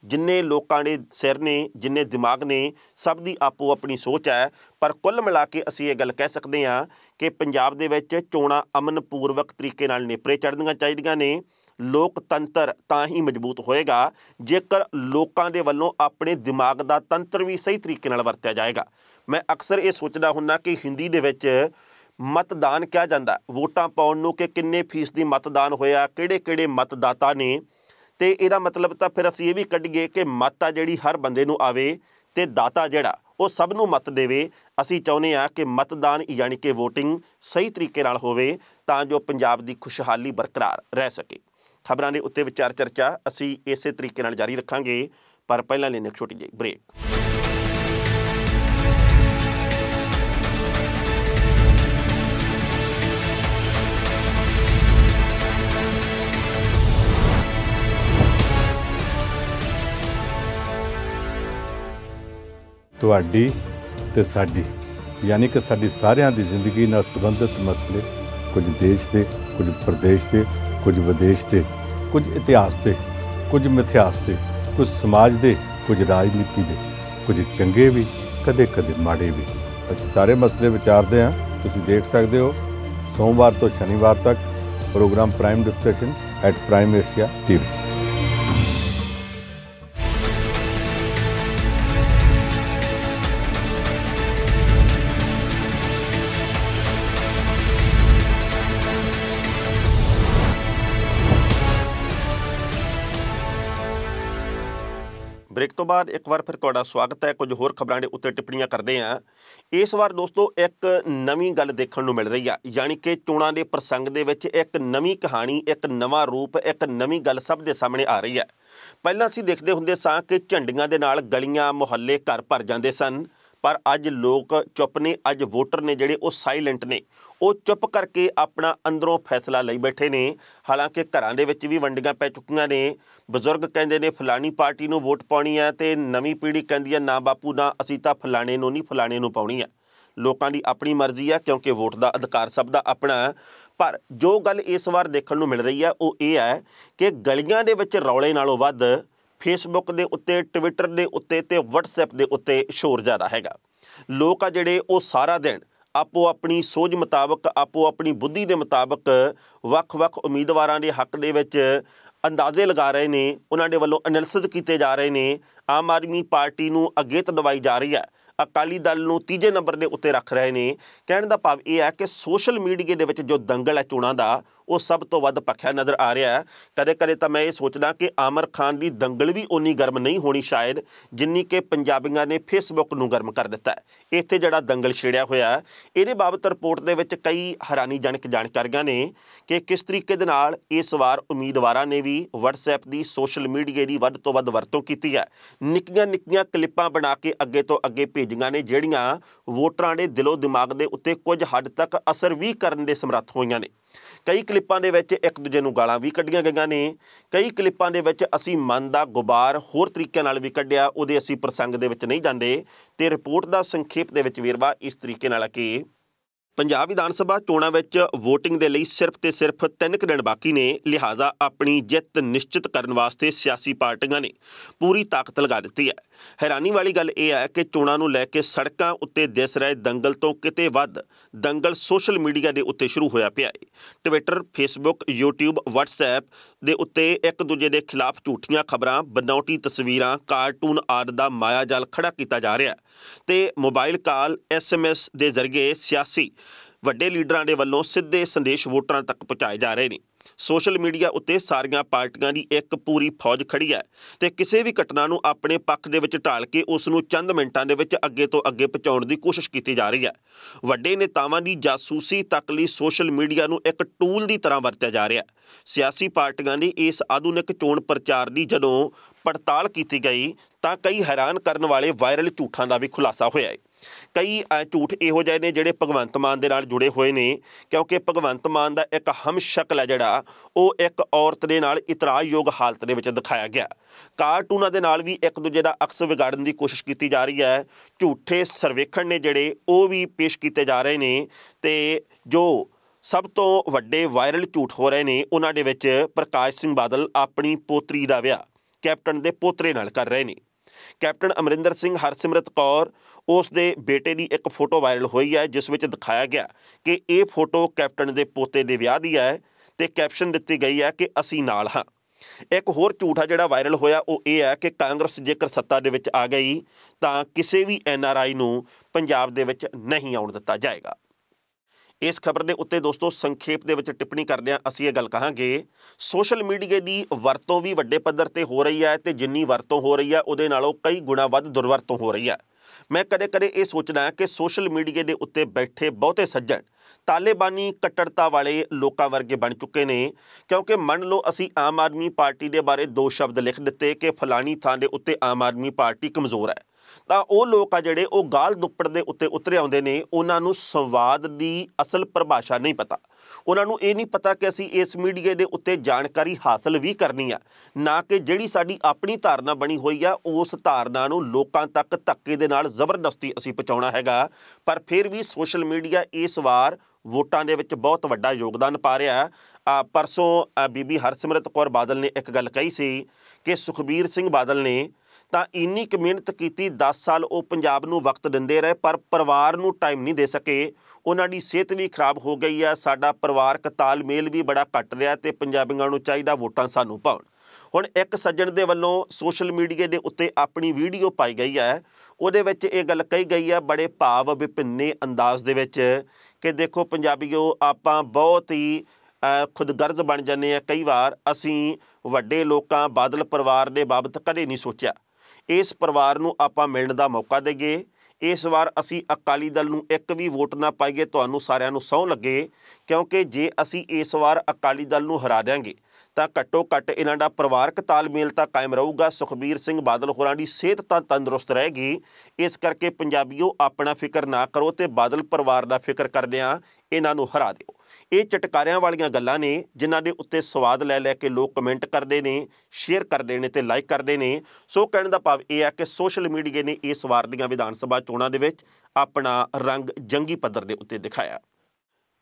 ਜਿੰਨੇ ਲੋਕਾਂ ਦੇ ਸਿਰ ਨੇ ਜਿੰਨੇ ਦਿਮਾਗ ਨੇ ਸਭ ਦੀ ਆਪੋ ਆਪਣੀ ਸੋਚ ਹੈ ਪਰ ਕੁੱਲ ਮਿਲਾ ਕੇ ਅਸੀਂ ਇਹ ਗੱਲ ਕਹਿ ਸਕਦੇ ਹਾਂ ਕਿ ਪੰਜਾਬ ਦੇ ਵਿੱਚ ਚੋਣਾਂ ਅਮਨਪੂਰਵਕ ਤਰੀਕੇ ਨਾਲ ਨੇਪਰੇ ਚੜ੍ਹਨੀਆਂ ਚਾਹੀਦੀਆਂ ਨੇ ਲੋਕਤੰਤਰ ਤਾਂ ਹੀ ਮਜ਼ਬੂਤ ਹੋਏਗਾ ਜੇਕਰ ਲੋਕਾਂ ਦੇ ਵੱਲੋਂ ਆਪਣੇ ਦਿਮਾਗ ਦਾ ਤੰਤਰ ਵੀ ਸਹੀ ਤਰੀਕੇ ਨਾਲ ਵਰਤਿਆ ਜਾਏਗਾ ਮੈਂ ਅਕਸਰ ਇਹ ਸੋਚਦਾ ਹੁੰਨਾ ਕਿ ਹਿੰਦੀ ਦੇ ਵਿੱਚ ਮਤਦਾਨ ਕਿਹਾ ਜਾਂਦਾ ਵੋਟਾਂ ਪਾਉਣ ਨੂੰ ਕਿ ਕਿੰਨੇ ਫੀਸਦੀ ਮਤਦਾਨ ਹੋਇਆ ਕਿਹੜੇ-ਕਿਹੜੇ ਮਤਦਾਤਾ ਨੇ ਤੇ ਇਹਦਾ ਮਤਲਬ ਤਾਂ ਫਿਰ ਅਸੀਂ ਇਹ ਵੀ ਕੱਢੀਏ ਕਿ ਮਤ ਆ ਜਿਹੜੀ ਹਰ ਬੰਦੇ ਨੂੰ ਆਵੇ ਤੇ ਦਾਤਾ ਜਿਹੜਾ ਉਹ ਸਭ ਨੂੰ ਮਤ ਦੇਵੇ ਅਸੀਂ ਚਾਹੁੰਦੇ ਆ ਕਿ ਮਤਦਾਨ ਯਾਨੀ ਕਿ VOTING ਸਹੀ ਤਰੀਕੇ ਨਾਲ ਹੋਵੇ ਤਾਂ ਜੋ ਪੰਜਾਬ ਦੀ ਖੁਸ਼ਹਾਲੀ ਬਰਕਰਾਰ ਰਹਿ ਸਕੇ ਖਬਰਾਂ ਦੇ ਉੱਤੇ ਵਿਚਾਰ ਚਰਚਾ ਅਸੀਂ ਇਸੇ ਤਰੀਕੇ ਨਾਲ ਜਾਰੀ ਰੱਖਾਂਗੇ ਪਰ ਪਹਿਲਾਂ ਲੈਣੇ ਛੋਟੀ ਜਿਹੀ ਬ੍ਰੇਕ ਤੁਹਾਡੀ ਤੇ ਸਾਡੀ ਯਾਨੀ ਕਿ ਸਾਡੀ ਸਾਰਿਆਂ ਦੀ ਜ਼ਿੰਦਗੀ ਨਾਲ ਸੰਬੰਧਿਤ ਮਸਲੇ ਕੁਝ ਦੇਸ਼ ਦੇ ਕੁਝ ਪ੍ਰਦੇਸ਼ ਦੇ ਕੁਝ ਵਿਦੇਸ਼ ਦੇ ਕੁਝ ਇਤਿਹਾਸ ਦੇ ਕੁਝ ਮਿਥਿਹਾਸ ਦੇ ਕੁਝ ਸਮਾਜ ਦੇ ਕੁਝ ਰਾਜਨੀਤੀ ਦੇ ਕੁਝ ਚੰਗੇ ਵੀ ਕਦੇ-ਕਦੇ ਮਾੜੇ ਵੀ ਅਸੀਂ ਸਾਰੇ ਮਸਲੇ ਵਿਚਾਰਦੇ ਹਾਂ ਤੁਸੀਂ ਦੇਖ ਸਕਦੇ ਹੋ ਸੋਮਵਾਰ ਤੋਂ ਸ਼ਨੀਵਾਰ ਤੱਕ programme prime discussion at prime Asia TV ਬਾਅਦ ਇੱਕ ਵਾਰ ਫਿਰ ਤੁਹਾਡਾ ਸਵਾਗਤ ਹੈ ਕੁਝ ਹੋਰ ਖਬਰਾਂ ਦੇ ਉੱਤੇ ਟਿੱਪਣੀਆਂ ਕਰਦੇ ਆਂ ਇਸ ਵਾਰ ਦੋਸਤੋ ਇੱਕ ਨਵੀਂ ਗੱਲ ਦੇਖਣ ਨੂੰ ਮਿਲ ਰਹੀ ਆ ਯਾਨੀ ਕਿ ਚੋਣਾਂ ਦੇ ਪ੍ਰਸੰਗ ਦੇ ਵਿੱਚ ਇੱਕ ਨਵੀਂ ਕਹਾਣੀ ਇੱਕ ਨਵਾਂ ਰੂਪ ਇੱਕ ਨਵੀਂ ਗੱਲ ਸਭ ਦੇ ਸਾਹਮਣੇ ਆ ਰਹੀ ਹੈ ਪਹਿਲਾਂ ਅਸੀਂ ਦੇਖਦੇ ਹੁੰਦੇ ਸਾਂ ਕਿ ਝੰਡੀਆਂ ਦੇ ਨਾਲ ਗਲੀਆਂ ਮੁਹੱਲੇ ਘਰ ਭਰ ਜਾਂਦੇ ਸਨ ਪਰ ਅੱਜ ਲੋਕ ਚੁੱਪ ਨੇ ਅੱਜ ਵੋਟਰ ਨੇ ਜਿਹੜੇ ਉਹ ਸਾਇਲੈਂਟ ਨੇ ਉਹ ਚੁੱਪ ਕਰਕੇ ਆਪਣਾ ਅੰਦਰੋਂ ਫੈਸਲਾ ਲਈ ਬੈਠੇ ਨੇ ਹਾਲਾਂਕਿ ਘਰਾਂ ਦੇ ਵਿੱਚ ਵੀ ਵੰਡੀਆਂ ਪੈ ਚੁੱਕੀਆਂ ਨੇ ਬਜ਼ੁਰਗ ਕਹਿੰਦੇ ਨੇ ਫਲਾਣੀ ਪਾਰਟੀ ਨੂੰ ਵੋਟ ਪਾਉਣੀ ਆ ਤੇ ਨਵੀਂ ਪੀੜ੍ਹੀ ਕਹਿੰਦੀ ਆ ਨਾ ਬਾਪੂ ਨਾ ਅਸੀਂ ਤਾਂ ਫਲਾਣੇ ਨੂੰ ਨਹੀਂ ਫਲਾਣੇ ਨੂੰ ਪਾਉਣੀ ਆ ਲੋਕਾਂ ਦੀ ਆਪਣੀ ਮਰਜ਼ੀ ਆ ਕਿਉਂਕਿ ਵੋਟ ਦਾ ਅਧਿਕਾਰ ਸਭ ਦਾ ਆਪਣਾ ਪਰ ਜੋ ਗੱਲ ਇਸ ਵਾਰ ਦੇਖਣ ਨੂੰ ਮਿਲ ਰਹੀ ਆ ਉਹ ਇਹ ਆ ਕਿ ਗਲੀਆਂ ਦੇ ਵਿੱਚ ਰੌਲੇ ਨਾਲੋਂ ਵੱਧ ਫੇਸਬੁੱਕ ਦੇ ਉੱਤੇ ਟਵਿੱਟਰ ਦੇ ਉੱਤੇ ਤੇ ਵਟਸਐਪ ਦੇ ਉੱਤੇ ਸ਼ੋਰ ਜ਼ਿਆਦਾ ਹੈਗਾ ਲੋਕ ਆ ਜਿਹੜੇ ਉਹ ਸਾਰਾ ਦਿਨ ਆਪੋ ਆਪਣੀ ਸੋਝ ਮੁਤਾਬਕ ਆਪੋ ਆਪਣੀ ਬੁੱਧੀ ਦੇ ਮੁਤਾਬਕ ਵੱਖ-ਵੱਖ ਉਮੀਦਵਾਰਾਂ ਦੇ ਹੱਕ ਦੇ ਵਿੱਚ ਅੰਦਾਜ਼ੇ ਲਗਾ ਰਹੇ ਨੇ ਉਹਨਾਂ ਦੇ ਵੱਲੋਂ ਐਨਾਲਿਸਿਸ ਕੀਤੇ ਜਾ ਰਹੇ ਨੇ ਆਮ ਆਦਮੀ ਪਾਰਟੀ ਨੂੰ ਅੱਗੇ ਤਦਵਾਈ ਜਾ ਰਹੀ ਹੈ ਅਕਾਲੀ ਦਲ ਨੂੰ ਤੀਜੇ ਨੰਬਰ ਦੇ ਉੱਤੇ ਰੱਖ ਰਹੇ ਨੇ ਕਹਿਣ ਦਾ ਭਾਵ ਇਹ ਹੈ ਕਿ ਸੋਸ਼ਲ ਮੀਡੀਆ ਦੇ ਵਿੱਚ ਜੋ ਦੰਗਲ ਹੈ ਚੋਣਾਂ ਦਾ ਉਹ ਸਭ ਤੋਂ ਵੱਧ ਪੱਖਿਆ ਨਜ਼ਰ ਆ ਰਿਹਾ ਹੈ ਕਦੇ ਕਦੇ ਤਾਂ ਮੈਂ ਇਹ ਸੋਚਦਾ ਕਿ ਆਮਰ ਖਾਨ ਦੀ ਦੰਗਲ ਵੀ ਉਨੀ ਗਰਮ ਨਹੀਂ ਹੋਣੀ ਸ਼ਾਇਦ ਜਿੰਨੀ ਕਿ ਪੰਜਾਬੀਆਂ ਨੇ ਫੇਸਬੁੱਕ ਨੂੰ ਗਰਮ ਕਰ ਦਿੱਤਾ ਹੈ ਇੱਥੇ ਜਿਹੜਾ ਦੰਗਲ ਛੇੜਿਆ ਹੋਇਆ ਇਹਦੇ ਬਾਬਤ ਰਿਪੋਰਟ ਦੇ ਵਿੱਚ ਕਈ ਹੈਰਾਨੀਜਨਕ ਜਾਣਕਾਰੀਆਂ ਨੇ ਕਿ ਕਿਸ ਤਰੀਕੇ ਦੇ ਨਾਲ ਇਸ ਵਾਰ ਉਮੀਦਵਾਰਾਂ ਨੇ ਵੀ WhatsApp ਦੀ ਸੋਸ਼ਲ ਮੀਡੀਆ ਦੀ ਵੱਧ ਤੋਂ ਵੱਧ ਵਰਤੋਂ ਕੀਤੀ ਹੈ ਨਿੱਕੀਆਂ ਨਿੱਕੀਆਂ ਕਲਿੱਪਾਂ ਬਣਾ ਕੇ ਅੱਗੇ ਤੋਂ ਅੱਗੇ ਭੇਜੀਆਂ ਨੇ ਜਿਹੜੀਆਂ ਵੋਟਰਾਂ ਦੇ ਦਿਲੋਂ ਦਿਮਾਗ ਦੇ ਉੱਤੇ ਕੁਝ ਹੱਦ ਤੱਕ ਅਸਰ ਵੀ ਕਰਨ ਦੇ ਸਮਰੱਥ ਹੋਈਆਂ ਨੇ ਕਈ ਕਲਿੱਪਾਂ ਦੇ ਵਿੱਚ ਇੱਕ ਦੂਜੇ ਨੂੰ ਗਾਲਾਂ ਵੀ ਕੱਢੀਆਂ ਗਈਆਂ ਨੇ ਕਈ ਕਲਿੱਪਾਂ ਦੇ ਵਿੱਚ ਅਸੀਂ ਮਨ ਦਾ ਗੁਬਾਰ ਹੋਰ ਤਰੀਕੇ ਨਾਲ ਵੀ ਕੱਢਿਆ ਉਹਦੇ ਅਸੀਂ ਪ੍ਰਸੰਗ ਦੇ ਵਿੱਚ ਨਹੀਂ ਜਾਂਦੇ ਤੇ ਰਿਪੋਰਟ ਦਾ ਸੰਖੇਪ ਦੇ ਵਿੱਚ ਵੇਰਵਾ ਇਸ ਤਰੀਕੇ ਨਾਲ ਕਿ ਪੰਜਾਬ ਵਿਧਾਨ ਸਭਾ ਚੋਣਾਂ ਵਿੱਚ VOTING ਦੇ ਲਈ ਸਿਰਫ ਤੇ ਸਿਰਫ 3 ਕੁ ਦਿਨ ਬਾਕੀ ਨੇ ਲਿਹਾਜ਼ਾ ਆਪਣੀ ਜਿੱਤ ਨਿਸ਼ਚਿਤ ਕਰਨ ਵਾਸਤੇ ਸਿਆਸੀ ਪਾਰਟੀਆਂ ਨੇ ਪੂਰੀ ਤਾਕਤ ਲਗਾ ਦਿੱਤੀ ਹੈ ਹੈਰਾਨੀ ਵਾਲੀ ਗੱਲ ਇਹ ਹੈ ਕਿ ਚੋਣਾਂ ਨੂੰ ਲੈ ਕੇ ਸੜਕਾਂ ਉੱਤੇ ਦਿਸ ਰਹੇ ਦੰਗਲ ਤੋਂ ਕਿਤੇ ਵੱਧ ਦੰਗਲ ਸੋਸ਼ਲ ਮੀਡੀਆ ਦੇ ਉੱਤੇ ਸ਼ੁਰੂ ਹੋਇਆ ਪਿਆ ਹੈ ਟਵਿੱਟਰ ਫੇਸਬੁੱਕ YouTube WhatsApp ਦੇ ਉੱਤੇ ਇੱਕ ਦੂਜੇ ਦੇ ਖਿਲਾਫ ਝੂਠੀਆਂ ਖਬਰਾਂ ਬਨੌਟੀ ਤਸਵੀਰਾਂ ਕਾਰਟੂਨ ਆਦ ਦਾ ਮਾਇਆ ਜਾਲ ਖੜਾ ਕੀਤਾ ਜਾ ਰਿਹਾ ਤੇ ਮੋਬਾਈਲ ਕਾਲ SMS ਦੇ ਜ਼ਰੀਏ ਸਿਆਸੀ ਵੱਡੇ ਲੀਡਰਾਂ ਦੇ ਵੱਲੋਂ ਸਿੱਧੇ ਸੰਦੇਸ਼ ਵੋਟਰਾਂ ਤੱਕ ਪਹੁੰਚਾਏ ਜਾ ਰਹੇ ਨੇ ਸੋਸ਼ਲ ਮੀਡੀਆ ਉੱਤੇ ਸਾਰੀਆਂ ਪਾਰਟੀਆਂ ਦੀ ਇੱਕ ਪੂਰੀ ਫੌਜ ਖੜੀ ਹੈ ਤੇ ਕਿਸੇ ਵੀ ਘਟਨਾ ਨੂੰ ਆਪਣੇ ਪੱਖ ਦੇ ਵਿੱਚ ਢਾਲ ਕੇ ਉਸ ਨੂੰ ਚੰਦ ਮਿੰਟਾਂ ਦੇ ਵਿੱਚ ਅੱਗੇ ਤੋਂ ਅੱਗੇ ਪਹੁੰਚਾਉਣ ਦੀ ਕੋਸ਼ਿਸ਼ ਕੀਤੀ ਜਾ ਰਹੀ ਹੈ ਵੱਡੇ ਨੇਤਾਵਾਂ ਦੀ ਜਾਸੂਸੀ ਤੱਕ ਲਈ ਸੋਸ਼ਲ ਮੀਡੀਆ ਨੂੰ ਇੱਕ ਟੂਲ ਦੀ ਤਰ੍ਹਾਂ ਵਰਤਿਆ ਜਾ ਰਿਹਾ ਹੈ ਸਿਆਸੀ ਪਾਰਟੀਆਂ ਦੀ ਇਸ ਆਧੁਨਿਕ ਚੋਣ ਪ੍ਰਚਾਰ ਦੀ ਜਦੋਂ ਪੜਤਾਲ ਕੀਤੀ ਗਈ ਤਾਂ ਕਈ ਹੈਰਾਨ ਕਰਨ ਵਾਲੇ ਵਾਇਰਲ ਝੂਠਾਂ ਦਾ ਵੀ ਖੁਲਾਸਾ ਹੋਇਆ ਹੈ ਕਈ ਝੂਠ ਇਹੋ ਜਿਹੇ ਨੇ ਜਿਹੜੇ ਭਗਵੰਤ ਮਾਨ ਦੇ ਨਾਲ ਜੁੜੇ ਹੋਏ ਨੇ ਕਿਉਂਕਿ ਭਗਵੰਤ ਮਾਨ ਦਾ ਇੱਕ ਹਮ ਸ਼ਕਲ ਹੈ ਜਿਹੜਾ ਉਹ ਇੱਕ ਔਰਤ ਦੇ ਨਾਲ ਇਤਰਾਜ਼ਯੋਗ ਹਾਲਤ ਦੇ ਵਿੱਚ ਦਿਖਾਇਆ ਗਿਆ ਕਾਰਟੂਨਾਂ ਦੇ ਨਾਲ ਵੀ ਇੱਕ ਦੂਜੇ ਦਾ ਅਕਸ ਵਿਗਾੜਨ ਦੀ ਕੋਸ਼ਿਸ਼ ਕੀਤੀ ਜਾ ਰਹੀ ਹੈ ਝੂਠੇ ਸਰਵੇਖਣ ਨੇ ਜਿਹੜੇ ਉਹ ਵੀ ਪੇਸ਼ ਕੀਤੇ ਜਾ ਰਹੇ ਨੇ ਤੇ ਜੋ ਸਭ ਤੋਂ ਵੱਡੇ ਵਾਇਰਲ ਝੂਠ ਹੋ ਰਹੇ ਨੇ ਉਹਨਾਂ ਦੇ ਵਿੱਚ ਪ੍ਰਕਾਸ਼ ਸਿੰਘ ਬਾਦਲ ਆਪਣੀ ਪੋਤਰੀ ਦਾ ਵਿਆਹ ਕੈਪਟਨ ਦੇ ਪੋਤਰੇ ਨਾਲ ਕਰ ਰਹੇ ਨੇ ਕੈਪਟਨ ਅਮਰਿੰਦਰ ਸਿੰਘ ਹਰਸਿਮਰਤ ਕੌਰ ਉਸ ਦੇ ਬੇਟੇ ਦੀ ਇੱਕ ਫੋਟੋ ਵਾਇਰਲ ਹੋਈ ਹੈ ਜਿਸ ਵਿੱਚ ਦਿਖਾਇਆ ਗਿਆ ਕਿ ਇਹ ਫੋਟੋ ਕੈਪਟਨ ਦੇ ਪੋਤੇ ਦੇ ਵਿਆਹ ਦੀ ਹੈ ਤੇ ਕੈਪਸ਼ਨ ਦਿੱਤੀ ਗਈ ਹੈ ਕਿ ਅਸੀਂ ਨਾਲ ਹਾਂ ਇੱਕ ਹੋਰ ਝੂਠਾ ਜਿਹੜਾ ਵਾਇਰਲ ਹੋਇਆ ਉਹ ਇਹ ਹੈ ਕਿ ਕਾਂਗਰਸ ਜੇਕਰ ਸੱਤਾ ਦੇ ਵਿੱਚ ਆ ਗਈ ਤਾਂ ਕਿਸੇ ਵੀ ਐਨਆਰਆਈ ਨੂੰ ਪੰਜਾਬ ਦੇ ਵਿੱਚ ਨਹੀਂ ਆਉਣ ਦਿੱਤਾ ਜਾਏਗਾ ਇਸ ਖਬਰ ਦੇ ਉੱਤੇ ਦੋਸਤੋ ਸੰਖੇਪ ਦੇ ਵਿੱਚ ਟਿੱਪਣੀ ਕਰਦੇ ਹਾਂ ਅਸੀਂ ਇਹ ਗੱਲ ਕਹਾਂਗੇ ਸੋਸ਼ਲ ਮੀਡੀਆ ਦੀ ਵਰਤੋਂ ਵੀ ਵੱਡੇ ਪੱਧਰ ਤੇ ਹੋ ਰਹੀ ਹੈ ਤੇ ਜਿੰਨੀ ਵਰਤੋਂ ਹੋ ਰਹੀ ਹੈ ਉਹਦੇ ਨਾਲੋਂ ਕਈ ਗੁਣਾ ਵੱਧ ਦੁਰਵਰਤੋਂ ਹੋ ਰਹੀ ਹੈ ਮੈਂ ਕਦੇ-ਕਦੇ ਇਹ ਸੋਚਦਾ ਕਿ ਸੋਸ਼ਲ ਮੀਡੀਆ ਦੇ ਉੱਤੇ ਬੈਠੇ ਬਹੁਤੇ ਸੱਜਣ ਤਾਲੇਬਾਨੀ ਕੱਟੜਤਾ ਵਾਲੇ ਲੋਕਾਂ ਵਰਗੇ ਬਣ ਚੁੱਕੇ ਨੇ ਕਿਉਂਕਿ ਮੰਨ ਲਓ ਅਸੀਂ ਆਮ ਆਦਮੀ ਪਾਰਟੀ ਦੇ ਬਾਰੇ ਦੋ ਸ਼ਬਦ ਲਿਖ ਦਿੱਤੇ ਕਿ ਫਲਾਣੀ ਥਾਂ ਦੇ ਉੱਤੇ ਆਮ ਆਦਮੀ ਪਾਰਟੀ ਕਮਜ਼ੋਰ ਹੈ ਤਾਂ ਉਹ ਲੋਕ ਆ ਜਿਹੜੇ ਉਹ ਗਾਲ ਦੁੱਪੜ ਦੇ ਉੱਤੇ ਉਤਰੇ ਆਉਂਦੇ ਨੇ ਉਹਨਾਂ ਨੂੰ ਸੰਵਾਦ ਦੀ ਅਸਲ ਪਰਿਭਾਸ਼ਾ ਨਹੀਂ ਪਤਾ ਉਹਨਾਂ ਨੂੰ ਇਹ ਨਹੀਂ ਪਤਾ ਕਿ ਅਸੀਂ ਇਸ ਮੀਡੀਆ ਦੇ ਉੱਤੇ ਜਾਣਕਾਰੀ ਹਾਸਲ ਵੀ ਕਰਨੀ ਆ ਨਾ ਕਿ ਜਿਹੜੀ ਸਾਡੀ ਆਪਣੀ ਧਾਰਨਾ ਬਣੀ ਹੋਈ ਆ ਉਸ ਧਾਰਨਾ ਨੂੰ ਲੋਕਾਂ ਤੱਕ ਧੱਕੇ ਦੇ ਨਾਲ ਜ਼ਬਰਦਸਤੀ ਅਸੀਂ ਪਹੁੰਚਾਉਣਾ ਹੈਗਾ ਪਰ ਫਿਰ ਵੀ ਸੋਸ਼ਲ ਮੀਡੀਆ ਇਸ ਵਾਰ ਵੋਟਾਂ ਦੇ ਵਿੱਚ ਬਹੁਤ ਵੱਡਾ ਯੋਗਦਾਨ ਪਾ ਰਿਹਾ ਆ ਪਰਸੋਂ ਬੀਬੀ ਹਰਸਿਮਰਤ ਕੌਰ ਬਾਦਲ ਨੇ ਇੱਕ ਗੱਲ ਕਹੀ ਸੀ ਕਿ ਸੁਖਬੀਰ ਸਿੰਘ ਬਾਦਲ ਨੇ ਤਾਂ ਇੰਨੀ ਕੁ ਮਿਹਨਤ ਕੀਤੀ 10 ਸਾਲ ਉਹ ਪੰਜਾਬ ਨੂੰ ਵਕਤ ਦਿੰਦੇ ਰਹੇ ਪਰ ਪਰਿਵਾਰ ਨੂੰ ਟਾਈਮ ਨਹੀਂ ਦੇ ਸਕੇ ਉਹਨਾਂ ਦੀ ਸਿਹਤ ਵੀ ਖਰਾਬ ਹੋ ਗਈ ਆ ਸਾਡਾ ਪਰਿਵਾਰਕ ਤਾਲਮੇਲ ਵੀ ਬੜਾ ਘਟ ਰਿਹਾ ਤੇ ਪੰਜਾਬੀਆਂ ਨੂੰ ਚਾਹੀਦਾ ਵੋਟਾਂ ਸਾਨੂੰ ਪਾਉਣ ਹੁਣ ਇੱਕ ਸੱਜਣ ਦੇ ਵੱਲੋਂ ਸੋਸ਼ਲ ਮੀਡੀਆ ਦੇ ਉੱਤੇ ਆਪਣੀ ਵੀਡੀਓ ਪਾਈ ਗਈ ਹੈ ਉਹਦੇ ਵਿੱਚ ਇਹ ਗੱਲ ਕਹੀ ਗਈ ਹੈ ਬੜੇ ਭਾਵ ਵਿਭਿੰਨੇ ਅੰਦਾਜ਼ ਦੇ ਵਿੱਚ ਕਿ ਦੇਖੋ ਪੰਜਾਬੀਓ ਆਪਾਂ ਬਹੁਤ ਹੀ ਖੁਦਗਰਜ਼ ਬਣ ਜਾਂਦੇ ਆ ਕਈ ਵਾਰ ਅਸੀਂ ਵੱਡੇ ਲੋਕਾਂ ਬਾਦਲ ਪਰਿਵਾਰ ਦੇ ਬਾਬਤ ਕਦੇ ਨਹੀਂ ਸੋਚਿਆ ਇਸ ਪਰਿਵਾਰ ਨੂੰ ਆਪਾਂ ਮਿਲਣ ਦਾ ਮੌਕਾ ਦੇਗੇ ਇਸ ਵਾਰ ਅਸੀਂ ਅਕਾਲੀ ਦਲ ਨੂੰ ਇੱਕ ਵੀ ਵੋਟ ਨਾ ਪਾਈਏ ਤੁਹਾਨੂੰ ਸਾਰਿਆਂ ਨੂੰ ਸੌ ਲੱਗੇ ਕਿਉਂਕਿ ਜੇ ਅਸੀਂ ਇਸ ਵਾਰ ਅਕਾਲੀ ਦਲ ਨੂੰ ਹਰਾ ਦੇਾਂਗੇ ਤਾਂ ਘੱਟੋ ਘੱਟ ਇਹਨਾਂ ਦਾ ਪਰਿਵਾਰਕ ਤਾਲਮੇਲ ਤਾਂ ਕਾਇਮ ਰਹੂਗਾ ਸੁਖਬੀਰ ਸਿੰਘ ਬਾਦਲ ਹੋਰਾਂ ਦੀ ਸਿਹਤ ਤਾਂ ਤੰਦਰੁਸਤ ਰਹੇਗੀ ਇਸ ਕਰਕੇ ਪੰਜਾਬੀਓ ਆਪਣਾ ਫਿਕਰ ਨਾ ਕਰੋ ਤੇ ਬਾਦਲ ਪਰਿਵਾਰ ਦਾ ਫਿਕਰ ਕਰਦਿਆਂ ਇਹਨਾਂ ਨੂੰ ਹਰਾ ਦਿਓ ਇਹ ਚਟਕਾਰਿਆਂ ਵਾਲੀਆਂ ਗੱਲਾਂ ਨੇ ਜਿਨ੍ਹਾਂ ਦੇ ਉੱਤੇ ਸਵਾਦ ਲੈ ਲੈ ਕੇ ਲੋਕ ਕਮੈਂਟ ਕਰਦੇ ਨੇ ਸ਼ੇਅਰ ਕਰਦੇ ਨੇ ਤੇ ਲਾਈਕ ਕਰਦੇ ਨੇ ਸੋ ਕਹਿਣ ਦਾ ਭਾਵ ਇਹ ਹੈ ਕਿ ਸੋਸ਼ਲ ਮੀਡੀਆ ਨੇ ਇਸ ਵਾਰ ਦੀਆਂ ਵਿਧਾਨ ਸਭਾ ਚੋਣਾਂ ਦੇ ਵਿੱਚ ਆਪਣਾ ਰੰਗ ਜੰਗੀ ਪੱਧਰ ਦੇ ਉੱਤੇ ਦਿਖਾਇਆ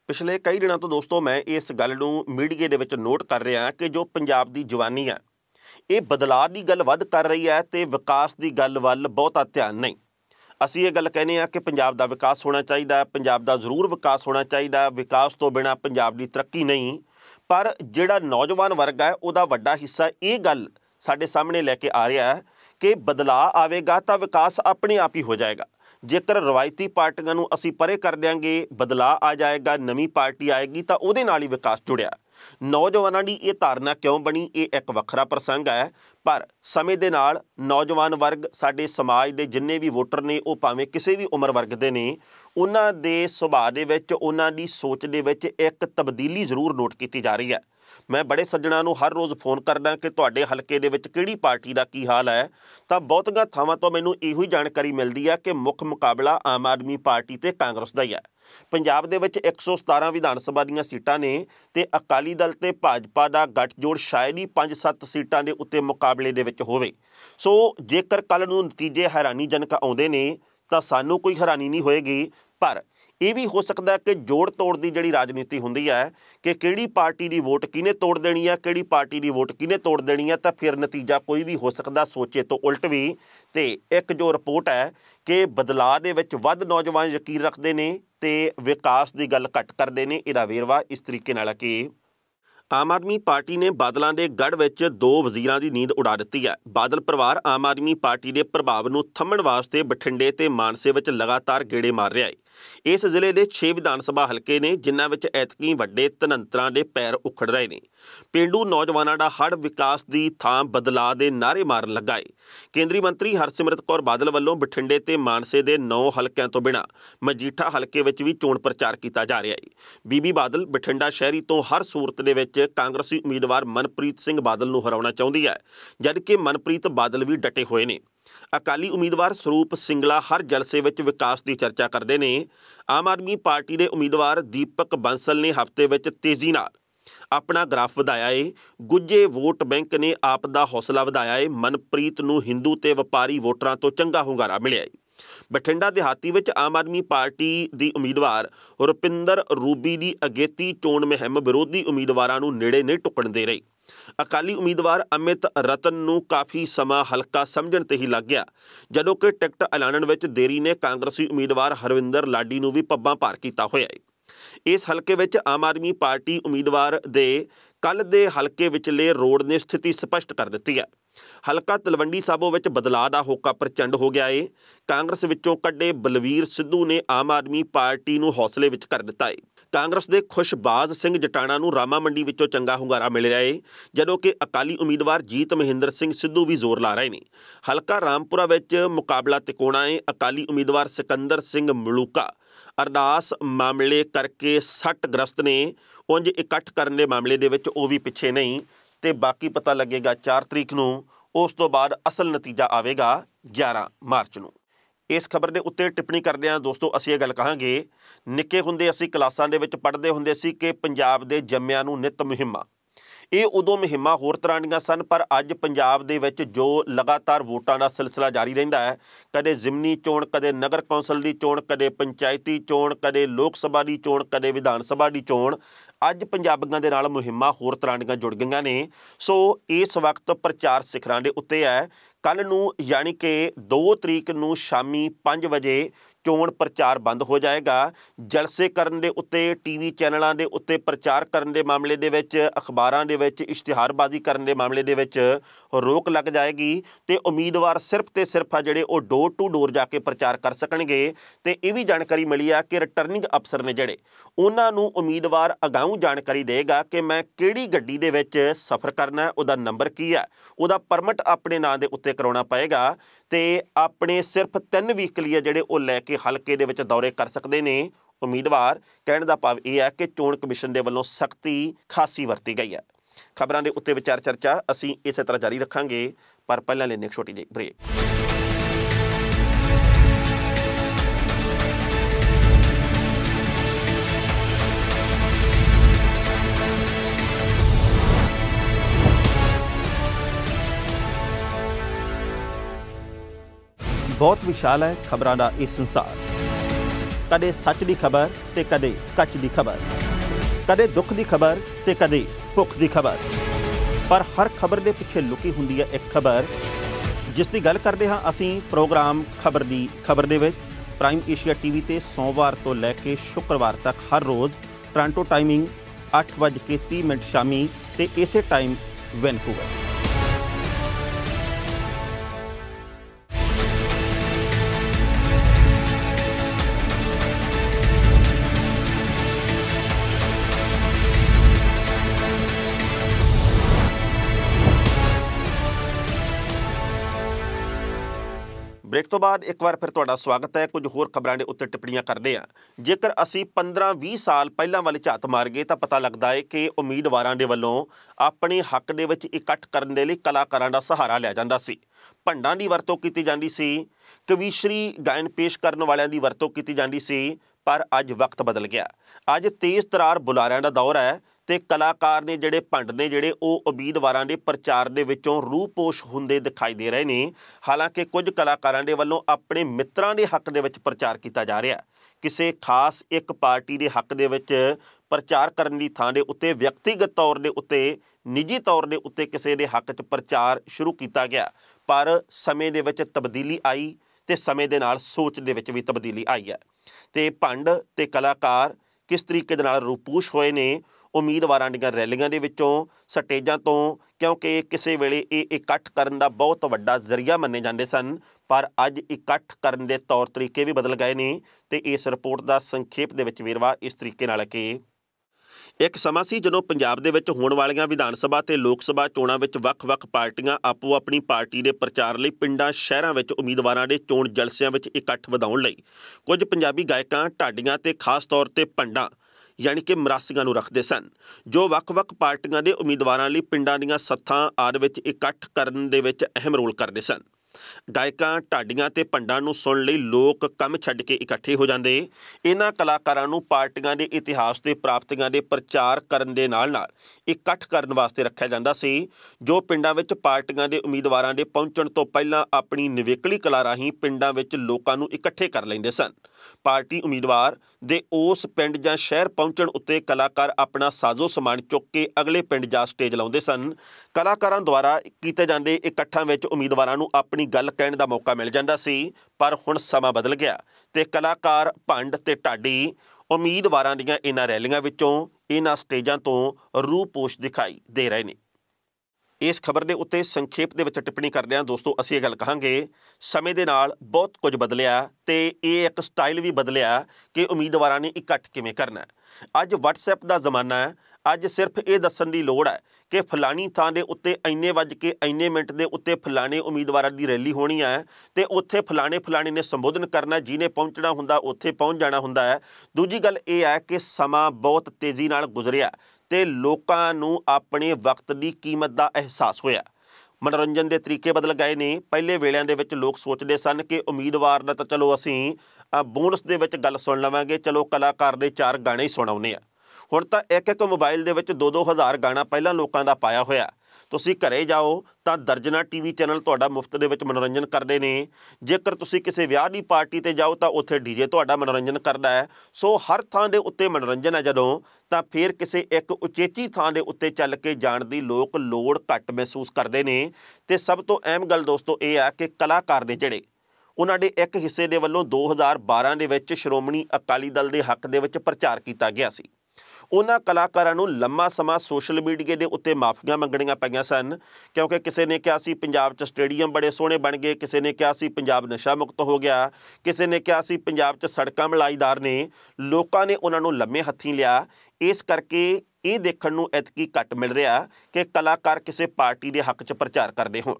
ਪਿਛਲੇ ਕਈ ਦਿਨਾਂ ਤੋਂ ਦੋਸਤੋ ਮੈਂ ਇਸ ਗੱਲ ਨੂੰ ਮੀਡੀਆ ਦੇ ਵਿੱਚ ਨੋਟ ਕਰ ਰਿਹਾ ਕਿ ਜੋ ਪੰਜਾਬ ਦੀ ਜਵਾਨੀ ਹੈ ਇਹ ਬਦਲਾਅ ਦੀ ਗੱਲ ਵੱਧ ਕਰ ਰਹੀ ਹੈ ਤੇ ਵਿਕਾਸ ਦੀ ਗੱਲ ਵੱਲ ਬਹੁਤਾ ਧਿਆਨ ਨਹੀਂ ਅਸੀਂ ਇਹ ਗੱਲ ਕਹਿੰਦੇ ਆ ਕਿ ਪੰਜਾਬ ਦਾ ਵਿਕਾਸ ਹੋਣਾ ਚਾਹੀਦਾ ਪੰਜਾਬ ਦਾ ਜ਼ਰੂਰ ਵਿਕਾਸ ਹੋਣਾ ਚਾਹੀਦਾ ਵਿਕਾਸ ਤੋਂ ਬਿਨਾ ਪੰਜਾਬ ਦੀ ਤਰੱਕੀ ਨਹੀਂ ਪਰ ਜਿਹੜਾ ਨੌਜਵਾਨ ਵਰਗ ਹੈ ਉਹਦਾ ਵੱਡਾ ਹਿੱਸਾ ਇਹ ਗੱਲ ਸਾਡੇ ਸਾਹਮਣੇ ਲੈ ਕੇ ਆ ਰਿਹਾ ਹੈ ਕਿ ਬਦਲਾਅ ਆਵੇਗਾ ਤਾਂ ਵਿਕਾਸ ਆਪਣੇ ਆਪ ਹੀ ਹੋ ਜਾਏਗਾ ਜੇਕਰ ਰਵਾਇਤੀ ਪਾਰਟੀਆਂ ਨੂੰ ਅਸੀਂ ਪਰੇ ਕਰ ਦਿਆਂਗੇ ਬਦਲਾਅ ਆ ਜਾਏਗਾ ਨਵੀਂ ਪਾਰਟੀ ਆਏਗੀ ਤਾਂ ਉਹਦੇ ਨਾਲ ਹੀ ਵਿਕਾਸ ਜੁੜਿਆ ਨੌਜਵਾਨਾਂ ਦੀ ਇਹ ਧਾਰਨਾ ਕਿਉਂ ਬਣੀ ਇਹ ਇੱਕ ਵੱਖਰਾ ਪ੍ਰਸੰਗ ਹੈ ਪਰ ਸਮੇਂ ਦੇ ਨਾਲ ਨੌਜਵਾਨ ਵਰਗ ਸਾਡੇ ਸਮਾਜ ਦੇ ਜਿੰਨੇ ਵੀ ਵੋਟਰ ਨੇ ਉਹ ਭਾਵੇਂ ਕਿਸੇ ਵੀ ਉਮਰ ਵਰਗ ਦੇ ਨੇ ਉਹਨਾਂ ਦੇ ਸੁਭਾਅ ਦੇ ਵਿੱਚ ਉਹਨਾਂ ਦੀ ਸੋਚ ਦੇ ਵਿੱਚ ਇੱਕ ਤਬਦੀਲੀ ਜ਼ਰੂਰ ਨੋਟ ਕੀਤੀ ਜਾ ਰਹੀ ਹੈ ਮੈਂ ਬੜੇ ਸੱਜਣਾ ਨੂੰ ਹਰ ਰੋਜ਼ ਫੋਨ ਕਰਦਾ ਕਿ ਤੁਹਾਡੇ ਹਲਕੇ ਦੇ ਵਿੱਚ ਕਿਹੜੀ ਪਾਰਟੀ ਦਾ ਕੀ ਹਾਲ ਹੈ ਤਾਂ ਬਹੁਤਗਾ ਥਾਵਾਂ ਤੋਂ ਮੈਨੂੰ ਇਹੋ ਹੀ ਜਾਣਕਾਰੀ ਮਿਲਦੀ ਹੈ ਕਿ ਮੁੱਖ ਮੁਕਾਬਲਾ ਆਮ ਆਦਮੀ ਪਾਰਟੀ ਤੇ ਕਾਂਗਰਸ ਦਾ ਹੀ ਹੈ ਪੰਜਾਬ ਦੇ ਵਿੱਚ 117 ਵਿਧਾਨ ਸਭਾ ਦੀਆਂ ਸੀਟਾਂ ਨੇ ਤੇ ਅਕਾਲੀ ਦਲ ਤੇ ਭਾਜਪਾ ਦਾ ਗੱਠਜੋੜ ਸ਼ਾਇਦ ਹੀ 5-7 ਸੀਟਾਂ ਦੇ ਉੱਤੇ ਮੁਕਾਬਲੇ ਦੇ ਵਿੱਚ ਹੋਵੇ ਸੋ ਜੇਕਰ ਕੱਲ ਨੂੰ ਨਤੀਜੇ ਹੈਰਾਨੀਜਨਕ ਆਉਂਦੇ ਨੇ ਤਾਂ ਸਾਨੂੰ ਕੋਈ ਹੈਰਾਨੀ ਨਹੀਂ ਹੋਏਗੀ ਪਰ ਇਹ ਵੀ ਹੋ ਸਕਦਾ ਕਿ ਜੋੜ ਤੋੜ ਦੀ ਜਿਹੜੀ ਰਾਜਨੀਤੀ ਹੁੰਦੀ ਹੈ ਕਿ ਕਿਹੜੀ ਪਾਰਟੀ ਦੀ ਵੋਟ ਕਿਹਨੇ ਤੋੜ ਦੇਣੀ ਹੈ ਕਿਹੜੀ ਪਾਰਟੀ ਦੀ ਵੋਟ ਕਿਹਨੇ ਤੋੜ ਦੇਣੀ ਹੈ ਤਾਂ ਫਿਰ ਨਤੀਜਾ ਕੋਈ ਵੀ ਹੋ ਸਕਦਾ ਸੋਚੇ ਤੋਂ ਉਲਟ ਵੀ ਤੇ ਇੱਕ ਜੋ ਰਿਪੋਰਟ ਹੈ ਕਿ ਬਦਲਾ ਦੇ ਵਿੱਚ ਵੱਧ ਨੌਜਵਾਨ ਯਕੀਨ ਰੱਖਦੇ ਨੇ ਤੇ ਵਿਕਾਸ ਦੀ ਗੱਲ ਘੱਟ ਕਰਦੇ ਨੇ ਇਹਦਾ ਵੇਰਵਾ ਇਸ ਤਰੀਕੇ ਨਾਲ ਕਿ ਆਮ ਆਦਮੀ ਪਾਰਟੀ ਨੇ ਬਾਦਲਾਂ ਦੇ ਗੜ ਵਿੱਚ ਦੋ ਵਜ਼ੀਰਾਂ ਦੀ ਨੀਂਦ ਉਡਾ ਦਿੱਤੀ ਹੈ ਬਾਦਲ ਪਰਿਵਾਰ ਆਮ ਆਦਮੀ ਪਾਰਟੀ ਦੇ ਪ੍ਰਭਾਵ ਨੂੰ ਥੰਮਣ ਵਾਸਤੇ ਬਠਿੰਡੇ ਤੇ ਮਾਨਸੇ ਵਿੱਚ ਲਗਾਤਾਰ ਗੇੜੇ ਮਾਰ ਰਿਹਾ ਹੈ ਇਸ ਜ਼ਿਲ੍ਹੇ ਦੇ 6 ਵਿਧਾਨ ਸਭਾ ਹਲਕੇ ਨੇ ਜਿਨ੍ਹਾਂ ਵਿੱਚ ਐਤਕੀ ਵੱਡੇ ਤਨੰਤਰਾਂ ਦੇ ਪੈਰ ਉਖੜ ਰਹੇ ਨੇ ਪਿੰਡੂ ਨੌਜਵਾਨਾਂ ਦਾ ਹੜ ਵਿਕਾਸ ਦੀ ਥਾਂ ਬਦਲਾ ਦੇ ਨਾਰੇ ਮਾਰਨ ਲੱਗਾ ਹੈ ਕੇਂਦਰੀ ਮੰਤਰੀ ਹਰਸਿਮਰਤ ਕੌਰ ਬਾਦਲ ਵੱਲੋਂ ਬਠਿੰਡੇ ਤੇ ਮਾਨਸੇ ਦੇ 9 ਹਲਕਿਆਂ ਤੋਂ ਬਿਨਾ ਮਜੀਠਾ ਹਲਕੇ ਵਿੱਚ ਵੀ ਚੋਣ ਪ੍ਰਚਾਰ ਕੀਤਾ ਜਾ ਰਿਹਾ ਹੈ ਬੀਬੀ ਬਾਦਲ ਬਠਿੰਡਾ ਸ਼ਹਿਰੀ ਤੋਂ ਹਰ ਸੂਰਤ ਦੇ ਵਿੱਚ ਕਾਂਗਰਸੀ ਉਮੀਦਵਾਰ ਮਨਪ੍ਰੀਤ ਸਿੰਘ ਬਾਦਲ ਨੂੰ ਹਰਾਉਣਾ ਚਾਹੁੰਦੀ ਹੈ ਜਦਕਿ ਮਨਪ੍ਰੀਤ ਬਾਦਲ ਵੀ ਡਟੇ ਹੋਏ ਨੇ ਅਕਾਲੀ ਉਮੀਦਵਾਰ ਸਰੂਪ ਸਿੰਗਲਾ ਹਰ ਜਲਸੇ ਵਿੱਚ ਵਿਕਾਸ ਦੀ ਚਰਚਾ ਕਰਦੇ ਨੇ ਆਮ ਆਦਮੀ ਪਾਰਟੀ ਦੇ ਉਮੀਦਵਾਰ ਦੀਪਕ ਬੰਸਲ ਨੇ ਹਫ਼ਤੇ ਵਿੱਚ ਤੇਜ਼ੀ ਨਾਲ ਆਪਣਾ ਗ੍ਰਾਫ ਵਧਾਇਆ ਏ ਗੁੱਜੇ ਵੋਟ ਬੈਂਕ ਨੇ ਆਪ ਦਾ ਹੌਸਲਾ ਵਧਾਇਆ ਏ ਮਨਪ੍ਰੀਤ ਨੂੰ ਹਿੰਦੂ ਤੇ ਵਪਾਰੀ ਵੋਟਰਾਂ ਤੋਂ ਚੰਗਾ ਹੁੰਗਾਰਾ ਮਿਲਿਆ ਏ ਬਠਿੰਡਾ ਦਿਹਾਤੀ ਵਿੱਚ ਆਮ ਆਦਮੀ ਪਾਰਟੀ ਦੀ ਉਮੀਦਵਾਰ ਰੁਪਿੰਦਰ ਰੂਬੀ ਦੀ ਅਗੇਤੀ ਚੋਣ ਮਹਿੰਮ ਵਿਰੋਧੀ ਉਮੀਦਵਾਰਾਂ ਨੂੰ ਨੇੜੇ ਨਹੀਂ ਟੁਕਣ ਦੇ ਰਹੀ ਅਕਾਲੀ ਉਮੀਦਵਾਰ ਅਮਿਤ ਰਤਨ ਨੂੰ ਕਾਫੀ ਸਮਾਂ ਹਲਕਾ ਸਮਝਣ ਤੇ ਹੀ ਲੱਗ ਗਿਆ ਜਦੋਂ ਕਿ ਟਿਕਟ ਐਲਾਨਣ ਵਿੱਚ ਦੇਰੀ ਨੇ ਕਾਂਗਰਸੀ ਉਮੀਦਵਾਰ ਹਰਵਿੰਦਰ ਲਾਡੀ ਨੂੰ ਵੀ ਪੱਬਾਂ ਭਾਰ ਕੀਤਾ ਹੋਇਆ ਹੈ ਇਸ ਹਲਕੇ ਵਿੱਚ ਆਮ ਆਦਮੀ ਪਾਰਟੀ ਉਮੀਦਵਾਰ ਦੇ ਕੱਲ ਦੇ ਹਲਕੇ ਵਿਚਲੇ ਰੋਡ ਨੇ ਸਥਿਤੀ ਸਪਸ਼ਟ ਕਰ ਦਿੱਤੀ ਹੈ ਹਲਕਾ ਤਲਵੰਡੀ ਸਾਬੋ ਵਿੱਚ ਬਦਲਾਅ ਦਾ ਹੋਕਾ ਪ੍ਰਚੰਡ ਹੋ ਗਿਆ ਏ ਕਾਂਗਰਸ ਵਿੱਚੋਂ ਕੱਢੇ ਬਲਵੀਰ ਸਿੱਧੂ ਨੇ ਆਮ ਆਦਮੀ ਪਾਰਟੀ ਨੂੰ ਹੌਸਲੇ ਵਿੱਚ ਕਰ ਦਿੱਤਾ ਏ ਕਾਂਗਰਸ ਦੇ ਖੁਸ਼ਬਾਜ਼ ਸਿੰਘ ਜਟਾਣਾ ਨੂੰ ਰਾਮਾ ਮੰਡੀ ਵਿੱਚੋਂ ਚੰਗਾ ਹੁੰਗਾਰਾ ਮਿਲ ਰਿਹਾ ਏ ਜਦੋਂ ਕਿ ਅਕਾਲੀ ਉਮੀਦਵਾਰ ਜੀਤ ਮਹਿੰਦਰ ਸਿੰਘ ਸਿੱਧੂ ਵੀ ਜ਼ੋਰ ਲਾ ਰਹੇ ਨੇ ਹਲਕਾ ਰਾਮਪੁਰਾ ਵਿੱਚ ਮੁਕਾਬਲਾ ਤਿਕੋਣਾ ਏ ਅਕਾਲੀ ਉਮੀਦਵਾਰ ਸਿਕੰਦਰ ਸਿੰਘ ਮਲੂਕਾ ਅਰਦਾਸ ਮਾਮਲੇ ਕਰਕੇ ਸੱਟ ਗ੍ਰਸਤ ਨੇ ਉੰਜ ਇਕੱਠ ਕਰਨ ਦੇ ਮਾਮਲੇ ਦੇ ਵਿੱਚ ਉਹ ਵੀ ਪਿੱਛੇ ਨਹੀਂ ਤੇ ਬਾਕੀ ਪਤਾ ਲੱਗੇਗਾ 4 ਤਰੀਕ ਨੂੰ ਉਸ ਤੋਂ ਬਾਅਦ ਅਸਲ ਨਤੀਜਾ ਆਵੇਗਾ 11 ਮਾਰਚ ਨੂੰ ਇਸ ਖਬਰ ਦੇ ਉੱਤੇ ਟਿੱਪਣੀ ਕਰਦੇ ਹਾਂ ਦੋਸਤੋ ਅਸੀਂ ਇਹ ਗੱਲ ਕਹਾਂਗੇ ਨਿੱਕੇ ਹੁੰਦੇ ਅਸੀਂ ਕਲਾਸਾਂ ਦੇ ਵਿੱਚ ਪੜ੍ਹਦੇ ਹੁੰਦੇ ਸੀ ਕਿ ਪੰਜਾਬ ਦੇ ਜੰਮਿਆਂ ਨੂੰ ਨਿਤ ਮੁਹਿੰਮਾਂ ਇਹ ਉਦੋਂ ਮਹਿਮਾ ਹੋਰ ਤਰ੍ਹਾਂ ਦੀਆਂ ਸਨ ਪਰ ਅੱਜ ਪੰਜਾਬ ਦੇ ਵਿੱਚ ਜੋ ਲਗਾਤਾਰ ਵੋਟਾਂ ਦਾ ਸਿਲਸਿਲਾ ਜਾਰੀ ਰਹਿੰਦਾ ਹੈ ਕਦੇ ਜ਼ਿਮਨੀ ਚੋਣ ਕਦੇ ਨਗਰ ਕੌਂਸਲ ਦੀ ਚੋਣ ਕਦੇ ਪੰਚਾਇਤੀ ਚੋਣ ਕਦੇ ਲੋਕ ਸਭਾ ਦੀ ਚੋਣ ਕਦੇ ਵਿਧਾਨ ਸਭਾ ਦੀ ਚੋਣ ਅੱਜ ਪੰਜਾਬੀਆਂ ਦੇ ਨਾਲ ਮੁਹਿੰਮਾਂ ਹੋਰ ਤਰ੍ਹਾਂ ਦੀਆਂ ਜੁੜ ਗਈਆਂ ਨੇ ਸੋ ਇਸ ਵਕਤ ਪ੍ਰਚਾਰ ਸਿਖਰਾਂ ਦੇ ਉੱਤੇ ਹੈ ਕੱਲ ਨੂੰ ਯਾਨੀ ਕਿ 2 ਤਰੀਕ ਨੂੰ ਸ਼ਾਮੀ 5 ਵਜੇ ਚੋਣ ਪ੍ਰਚਾਰ ਬੰਦ ਹੋ ਜਾਏਗਾ ਜਲਸੇ ਕਰਨ ਦੇ ਉੱਤੇ ਟੀਵੀ ਚੈਨਲਾਂ ਦੇ ਉੱਤੇ ਪ੍ਰਚਾਰ ਕਰਨ ਦੇ ਮਾਮਲੇ ਦੇ ਵਿੱਚ ਅਖਬਾਰਾਂ ਦੇ ਵਿੱਚ ਇਸ਼ਤਿਹਾਰਬਾਜ਼ੀ ਕਰਨ ਦੇ ਮਾਮਲੇ ਦੇ ਵਿੱਚ ਰੋਕ ਲੱਗ ਜਾਏਗੀ ਤੇ ਉਮੀਦਵਾਰ ਸਿਰਫ ਤੇ ਸਿਰਫ ਆ ਜਿਹੜੇ ਉਹ ਡੋਰ ਟੂ ਡੋਰ ਜਾ ਕੇ ਪ੍ਰਚਾਰ ਕਰ ਸਕਣਗੇ ਤੇ ਇਹ ਵੀ ਜਾਣਕਾਰੀ ਮਿਲੀ ਆ ਕਿ ਰਿਟਰਨਿੰਗ ਅਫਸਰ ਨੇ ਜਿਹੜੇ ਉਹਨਾਂ ਨੂੰ ਉਮੀਦਵਾਰ ਅਗਾਊਂ ਜਾਣਕਾਰੀ ਦੇਗਾ ਕਿ ਮੈਂ ਕਿਹੜੀ ਗੱਡੀ ਦੇ ਵਿੱਚ ਸਫ਼ਰ ਕਰਨਾ ਹੈ ਉਹਦਾ ਨੰਬਰ ਕੀ ਹੈ ਉਹਦਾ ਪਰਮਿਟ ਆਪਣੇ ਨਾਂ ਦੇ ਉੱਤੇ ਕਰਾਉਣਾ ਪਏਗਾ ਤੇ ਆਪਣੇ ਸਿਰਫ ਤਿੰਨ ਵਹੀਕਲ ਆ ਜਿਹੜੇ ਉਹ ਲੈ ਕੇ ਹਲਕੇ ਦੇ ਵਿੱਚ ਦੌਰੇ ਕਰ ਸਕਦੇ ਨੇ ਉਮੀਦਵਾਰ ਕਹਿਣ ਦਾ ਭਾਵ ਇਹ ਹੈ ਕਿ ਚੋਣ ਕਮਿਸ਼ਨ ਦੇ ਵੱਲੋਂ ਸਖਤੀ ਖਾਸੀ ਵਰਤੀ ਗਈ ਹੈ ਖਬਰਾਂ ਦੇ ਉੱਤੇ ਵਿਚਾਰ ਚਰਚਾ ਅਸੀਂ ਇਸੇ ਤਰ੍ਹਾਂ ਜਾਰੀ ਰੱਖਾਂਗੇ ਪਰ ਪਹਿਲਾਂ ਲੈਣੇ ਛੋਟੀ ਜਿਹੀ ਬ੍ਰੇਕ ਬਹੁਤ ਵਿਸ਼ਾਲ ਹੈ ਖਬਰਾਂ ਦਾ ਇਹ ਸੰਸਾਰ ਕਦੇ ਸੱਚ ਦੀ ਖਬਰ ਤੇ ਕਦੇ ਕੱਚ ਦੀ ਖਬਰ ਕਦੇ ਦੁੱਖ ਦੀ ਖਬਰ ਤੇ ਕਦੇ ਭੁੱਖ ਦੀ ਖਬਰ ਪਰ ਹਰ ਖਬਰ ਦੇ ਪਿੱਛੇ ਲੁਕੀ ਹੁੰਦੀ ਹੈ ਇੱਕ ਖਬਰ ਜਿਸ ਦੀ ਗੱਲ ਕਰਦੇ ਹਾਂ ਅਸੀਂ ਪ੍ਰੋਗਰਾਮ ਖਬਰ ਦੀ ਖਬਰ ਦੇ ਵਿੱਚ ਪ੍ਰਾਈਮ ਏਸ਼ੀਆ ਟੀਵੀ ਤੇ ਸੋਮਵਾਰ ਤੋਂ ਲੈ ਕੇ ਸ਼ੁੱਕਰਵਾਰ ਤੱਕ ਹਰ ਰੋਜ਼ ਟ੍ਰਾਂਟੋ ਟਾਈਮਿੰਗ 8:30 ਮਿੰਟ ਸ਼ਾਮੀ ਤੇ ਇਸੇ ਟਾਈਮ ਵੈਨਕੂਵਰ ਤੋਂ ਬਾਅਦ ਇੱਕ ਵਾਰ ਫਿਰ ਤੁਹਾਡਾ ਸਵਾਗਤ ਹੈ ਕੁਝ ਹੋਰ ਖਬਰਾਂ ਦੇ ਉੱਤੇ ਟਿੱਪਣੀਆਂ ਕਰਦੇ ਆ ਜੇਕਰ ਅਸੀਂ 15-20 ਸਾਲ ਪਹਿਲਾਂ ਵਾਲੇ ਝਾਤ ਮਾਰ ਗਏ ਤਾਂ ਪਤਾ ਲੱਗਦਾ ਹੈ ਕਿ ਉਮੀਦਵਾਰਾਂ ਦੇ ਵੱਲੋਂ ਆਪਣੇ ਹੱਕ ਦੇ ਵਿੱਚ ਇਕੱਠ ਕਰਨ ਦੇ ਲਈ ਕਲਾਕਾਰਾਂ ਦਾ ਸਹਾਰਾ ਲਿਆ ਜਾਂਦਾ ਸੀ ਭੰਡਾਂ ਦੀ ਵਰਤੋਂ ਕੀਤੀ ਜਾਂਦੀ ਸੀ ਕਵੀਸ਼ਰੀ ਗਾਇਨ ਪੇਸ਼ ਕਰਨ ਵਾਲਿਆਂ ਦੀ ਵਰਤੋਂ ਕੀਤੀ ਜਾਂਦੀ ਸੀ ਪਰ ਅੱਜ ਵਕਤ ਬਦਲ ਗਿਆ ਅੱਜ ਤੇਜ਼ ਤਰਾਰ ਬੁਲਾਰਿਆਂ ਦਾ ਦੌਰ ਹੈ ਤੇ ਕਲਾਕਾਰ ਨੇ ਜਿਹੜੇ ਭੰਡ ਨੇ ਜਿਹੜੇ ਉਹ ਉਮੀਦਵਾਰਾਂ ਦੇ ਪ੍ਰਚਾਰ ਦੇ ਵਿੱਚੋਂ ਰੂਪੋਸ਼ ਹੁੰਦੇ ਦਿਖਾਈ ਦੇ ਰਹੇ ਨੇ ਹਾਲਾਂਕਿ ਕੁਝ ਕਲਾਕਾਰਾਂ ਦੇ ਵੱਲੋਂ ਆਪਣੇ ਮਿੱਤਰਾਂ ਦੇ ਹੱਕ ਦੇ ਵਿੱਚ ਪ੍ਰਚਾਰ ਕੀਤਾ ਜਾ ਰਿਹਾ ਕਿਸੇ ਖਾਸ ਇੱਕ ਪਾਰਟੀ ਦੇ ਹੱਕ ਦੇ ਵਿੱਚ ਪ੍ਰਚਾਰ ਕਰਨ ਦੀ ਥਾਂ ਦੇ ਉੱਤੇ ਵਿਅਕਤੀਗਤ ਤੌਰ ਦੇ ਉੱਤੇ ਨਿੱਜੀ ਤੌਰ ਦੇ ਉੱਤੇ ਕਿਸੇ ਦੇ ਹੱਕ 'ਚ ਪ੍ਰਚਾਰ ਸ਼ੁਰੂ ਕੀਤਾ ਗਿਆ ਪਰ ਸਮੇਂ ਦੇ ਵਿੱਚ ਤਬਦੀਲੀ ਆਈ ਤੇ ਸਮੇਂ ਦੇ ਨਾਲ ਸੋਚ ਦੇ ਵਿੱਚ ਵੀ ਤਬਦੀਲੀ ਆਈ ਹੈ ਤੇ ਭੰਡ ਤੇ ਕਲਾਕਾਰ ਕਿਸ ਤਰੀਕੇ ਦੇ ਨਾਲ ਰੂਪੂਸ਼ ਹੋਏ ਨੇ ਉਮੀਦਵਾਰਾਂ ਦੀਆਂ ਰੈਲੀਆਂ ਦੇ ਵਿੱਚੋਂ ਸਟੇਜਾਂ ਤੋਂ ਕਿਉਂਕਿ ਕਿਸੇ ਵੇਲੇ ਇਹ ਇਕੱਠ ਕਰਨ ਦਾ ਬਹੁਤ ਵੱਡਾ ਜ਼ਰੀਆ ਮੰਨੇ ਜਾਂਦੇ ਸਨ ਪਰ ਅੱਜ ਇਕੱਠ ਕਰਨ ਦੇ ਤੌਰ ਤਰੀਕੇ ਵੀ ਬਦਲ ਗਏ ਨੇ ਤੇ ਇਸ ਰਿਪੋਰਟ ਦਾ ਸੰਖੇਪ ਦੇ ਵਿੱਚ ਵੇਰਵਾ ਇਸ ਤਰੀਕੇ ਨਾਲ ਕਿ ਇੱਕ ਸਮਾਂ ਸੀ ਜਦੋਂ ਪੰਜਾਬ ਦੇ ਵਿੱਚ ਹੋਣ ਵਾਲੀਆਂ ਵਿਧਾਨ ਸਭਾ ਤੇ ਲੋਕ ਸਭਾ ਚੋਣਾਂ ਵਿੱਚ ਵੱਖ-ਵੱਖ ਪਾਰਟੀਆਂ ਆਪੋ ਆਪਣੀ ਪਾਰਟੀ ਦੇ ਪ੍ਰਚਾਰ ਲਈ ਪਿੰਡਾਂ ਸ਼ਹਿਰਾਂ ਵਿੱਚ ਉਮੀਦਵਾਰਾਂ ਦੇ ਚੋਣ ਜਲਸਿਆਂ ਵਿੱਚ ਇਕੱਠ ਵਧਾਉਣ ਲਈ ਕੁਝ ਪੰਜਾਬੀ ਗਾਇਕਾਂ ਢਾਡੀਆਂ ਤੇ ਖਾਸ ਤੌਰ ਤੇ ਪੰਡਾਂ ਯਾਨੀ ਕਿ ਮਰਾਸੀਆਂ ਨੂੰ ਰੱਖਦੇ ਸਨ ਜੋ ਵੱਖ-ਵੱਖ ਪਾਰਟੀਆਂ ਦੇ ਉਮੀਦਵਾਰਾਂ ਲਈ ਪਿੰਡਾਂ ਦੀਆਂ ਸੱਥਾਂ ਆਦ ਵਿੱਚ ਇਕੱਠ ਕਰਨ ਦੇ ਵਿੱਚ ਅਹਿਮ ਰੋਲ ਕਰਦੇ ਸਨ ਗਾਇਕਾਂ ਢਾਡੀਆਂ ਤੇ ਪੰਡਾਂ ਨੂੰ ਸੁਣਨ ਲਈ ਲੋਕ ਕੰਮ ਛੱਡ ਕੇ ਇਕੱਠੇ ਹੋ ਜਾਂਦੇ ਇਹਨਾਂ ਕਲਾਕਾਰਾਂ ਨੂੰ ਪਾਰਟੀਆਂ ਦੇ ਇਤਿਹਾਸ ਤੇ ਪ੍ਰਾਪਤੀਆਂ ਦੇ ਪ੍ਰਚਾਰ ਕਰਨ ਦੇ ਨਾਲ-ਨਾਲ ਇਕੱਠ ਕਰਨ ਵਾਸਤੇ ਰੱਖਿਆ ਜਾਂਦਾ ਸੀ ਜੋ ਪਿੰਡਾਂ ਵਿੱਚ ਪਾਰਟੀਆਂ ਦੇ ਉਮੀਦਵਾਰਾਂ ਦੇ ਪਹੁੰਚਣ ਤੋਂ ਪਹਿਲਾਂ ਆਪਣੀ ਨਿਵੇਕਲੀ ਕਲਾ ਰਾਹੀਂ ਪਿੰਡਾਂ ਵਿੱਚ ਲੋਕਾਂ ਨੂੰ ਇਕੱਠੇ ਕਰ ਲੈਂਦੇ ਸਨ ਪਾਰਟੀ ਉਮੀਦਵਾਰ ਦੇ ਉਸ ਪਿੰਡ ਜਾਂ ਸ਼ਹਿਰ ਪਹੁੰਚਣ ਉੱਤੇ ਕਲਾਕਾਰ ਆਪਣਾ ਸਾਜ਼ੋ ਸਮਾਨ ਚੁੱਕ ਕੇ ਅਗਲੇ ਪਿੰਡ ਜਾ ਸਟੇਜ ਲਾਉਂਦੇ ਸਨ ਕਲਾਕਾਰਾਂ ਦੁਆਰਾ ਕੀਤੇ ਜਾਂਦੇ ਇਕੱਠਾਂ ਵਿੱਚ ਉਮੀਦਵਾਰਾਂ ਨੂੰ ਆਪਣੀ ਗੱਲ ਕਹਿਣ ਦਾ ਮੌਕਾ ਮਿਲ ਜਾਂਦਾ ਸੀ ਪਰ ਹੁਣ ਸਮਾਂ ਬਦਲ ਗਿਆ ਤੇ ਕਲਾਕਾਰ ਭੰਡ ਤੇ ਢਾਡੀ ਉਮੀਦਵਾਰਾਂ ਦੀਆਂ ਇਹਨਾਂ ਰੈਲੀਆਂ ਵਿੱਚੋਂ ਇਹਨਾਂ ਸਟੇਜਾਂ ਤੋਂ ਰੂਪੋਸ਼ ਦਿਖਾਈ ਦੇ ਰਹੇ ਨੇ ਇਸ ਖਬਰ ਦੇ ਉੱਤੇ ਸੰਖੇਪ ਦੇ ਵਿੱਚ ਟਿੱਪਣੀ ਕਰਦੇ ਹਾਂ ਦੋਸਤੋ ਅਸੀਂ ਇਹ ਗੱਲ ਕਹਾਂਗੇ ਸਮੇਂ ਦੇ ਨਾਲ ਬਹੁਤ ਕੁਝ ਬਦਲਿਆ ਤੇ ਇਹ ਇੱਕ ਸਟਾਈਲ ਵੀ ਬਦਲਿਆ ਕਿ ਉਮੀਦਵਾਰਾਂ ਨੇ ਇਕੱਠ ਕਿਵੇਂ ਕਰਨਾ ਅੱਜ WhatsApp ਦਾ ਜ਼ਮਾਨਾ ਹੈ ਅੱਜ ਸਿਰਫ ਇਹ ਦੱਸਣ ਦੀ ਲੋੜ ਹੈ ਕਿ ਫਲਾਣੀ ਥਾਂ ਦੇ ਉੱਤੇ ਐਨੇ ਵੱਜ ਕੇ ਐਨੇ ਮਿੰਟ ਦੇ ਉੱਤੇ ਫਲਾਣੇ ਉਮੀਦਵਾਰਾਂ ਦੀ ਰੈਲੀ ਹੋਣੀ ਹੈ ਤੇ ਉੱਥੇ ਫਲਾਣੇ ਫਲਾਣੇ ਨੇ ਸੰਬੋਧਨ ਕਰਨਾ ਜਿਹਨੇ ਪਹੁੰਚਣਾ ਹੁੰਦਾ ਉੱਥੇ ਪਹੁੰਚ ਜਾਣਾ ਹੁੰਦਾ ਹੈ ਦੂਜੀ ਗੱਲ ਇਹ ਹੈ ਕਿ ਸਮਾਂ ਬਹੁਤ ਤੇਜ਼ੀ ਨਾਲ ਗੁਜ਼ਰਿਆ ਤੇ ਲੋਕਾਂ ਨੂੰ ਆਪਣੇ ਵਕਤ ਦੀ ਕੀਮਤ ਦਾ ਅਹਿਸਾਸ ਹੋਇਆ ਮਨੋਰੰਜਨ ਦੇ ਤਰੀਕੇ ਬਦਲ ਗਏ ਨੇ ਪਹਿਲੇ ਵੇਲਿਆਂ ਦੇ ਵਿੱਚ ਲੋਕ ਸੋਚਦੇ ਸਨ ਕਿ ਉਮੀਦਵਾਰ ਦਾ ਤਾਂ ਚਲੋ ਅਸੀਂ ਬੋਨਸ ਦੇ ਵਿੱਚ ਗੱਲ ਸੁਣ ਲਵਾਂਗੇ ਚਲੋ ਕਲਾਕਾਰ ਦੇ ਚਾਰ ਗਾਣੇ ਸੁਣਾਉਨੇ ਆ ਹੁਣ ਤਾਂ ਇੱਕ ਇੱਕ ਮੋਬਾਈਲ ਦੇ ਵਿੱਚ 2-2000 ਗਾਣਾ ਪਹਿਲਾਂ ਲੋਕਾਂ ਦਾ ਪਾਇਆ ਹੋਇਆ ਤੁਸੀਂ ਘਰੇ ਜਾਓ ਤਾਂ ਦਰਜਨਾ ਟੀਵੀ ਚੈਨਲ ਤੁਹਾਡਾ ਮੁਫਤ ਦੇ ਵਿੱਚ ਮਨੋਰੰਜਨ ਕਰਦੇ ਨੇ ਜੇਕਰ ਤੁਸੀਂ ਕਿਸੇ ਵਿਆਹ ਦੀ ਪਾਰਟੀ ਤੇ ਜਾਓ ਤਾਂ ਉੱਥੇ ਡੀਜੇ ਤੁਹਾਡਾ ਮਨੋਰੰਜਨ ਕਰਦਾ ਹੈ ਸੋ ਹਰ ਥਾਂ ਦੇ ਉੱਤੇ ਮਨੋਰੰਜਨ ਹੈ ਜਦੋਂ ਤਾਂ ਫਿਰ ਕਿਸੇ ਇੱਕ ਉਚੇਚੀ ਥਾਂ ਦੇ ਉੱਤੇ ਚੱਲ ਕੇ ਜਾਣ ਦੀ ਲੋਕ ਲੋੜ ਘੱਟ ਮਹਿਸੂਸ ਕਰਦੇ ਨੇ ਤੇ ਸਭ ਤੋਂ ਅਹਿਮ ਗੱਲ ਦੋਸਤੋ ਇਹ ਆ ਕਿ ਕਲਾਕਾਰ ਨੇ ਜਿਹੜੇ ਉਹਨਾਂ ਦੇ ਇੱਕ ਹਿੱਸੇ ਦੇ ਵੱਲੋਂ 2012 ਦੇ ਵਿੱਚ ਸ਼੍ਰੋਮਣੀ ਅਕਾਲੀ ਦਲ ਦੇ ਹੱਕ ਦੇ ਵਿੱਚ ਪ੍ਰਚਾਰ ਕੀਤਾ ਗਿਆ ਸੀ ਉਹਨਾਂ ਕਲਾਕਾਰਾਂ ਨੂੰ ਲੰਮਾ ਸਮਾਂ ਸੋਸ਼ਲ ਮੀਡੀਆ ਦੇ ਉੱਤੇ ਮਾਫੀਆਂ ਮੰਗਣੀਆਂ ਪਈਆਂ ਸਨ ਕਿਉਂਕਿ ਕਿਸੇ ਨੇ ਕਿਹਾ ਸੀ ਪੰਜਾਬ 'ਚ ਸਟੇਡੀਅਮ ਬੜੇ ਸੋਹਣੇ ਬਣ ਗਏ ਕਿਸੇ ਨੇ ਕਿਹਾ ਸੀ ਪੰਜਾਬ ਨਸ਼ਾ ਮੁਕਤ ਹੋ ਗਿਆ ਕਿਸੇ ਨੇ ਕਿਹਾ ਸੀ ਪੰਜਾਬ 'ਚ ਸੜਕਾਂ ਮਲਾਈਦਾਰ ਨੇ ਲੋਕਾਂ ਨੇ ਉਹਨਾਂ ਨੂੰ ਲੰਮੇ ਹੱਥੀਂ ਲਿਆ ਇਸ ਕਰਕੇ ਇਹ ਦੇਖਣ ਨੂੰ ਇਤਕੀ ਘੱਟ ਮਿਲ ਰਿਹਾ ਕਿ ਕਲਾਕਾਰ ਕਿਸੇ ਪਾਰਟੀ ਦੇ ਹੱਕ 'ਚ ਪ੍ਰਚਾਰ ਕਰਦੇ ਹੋਣ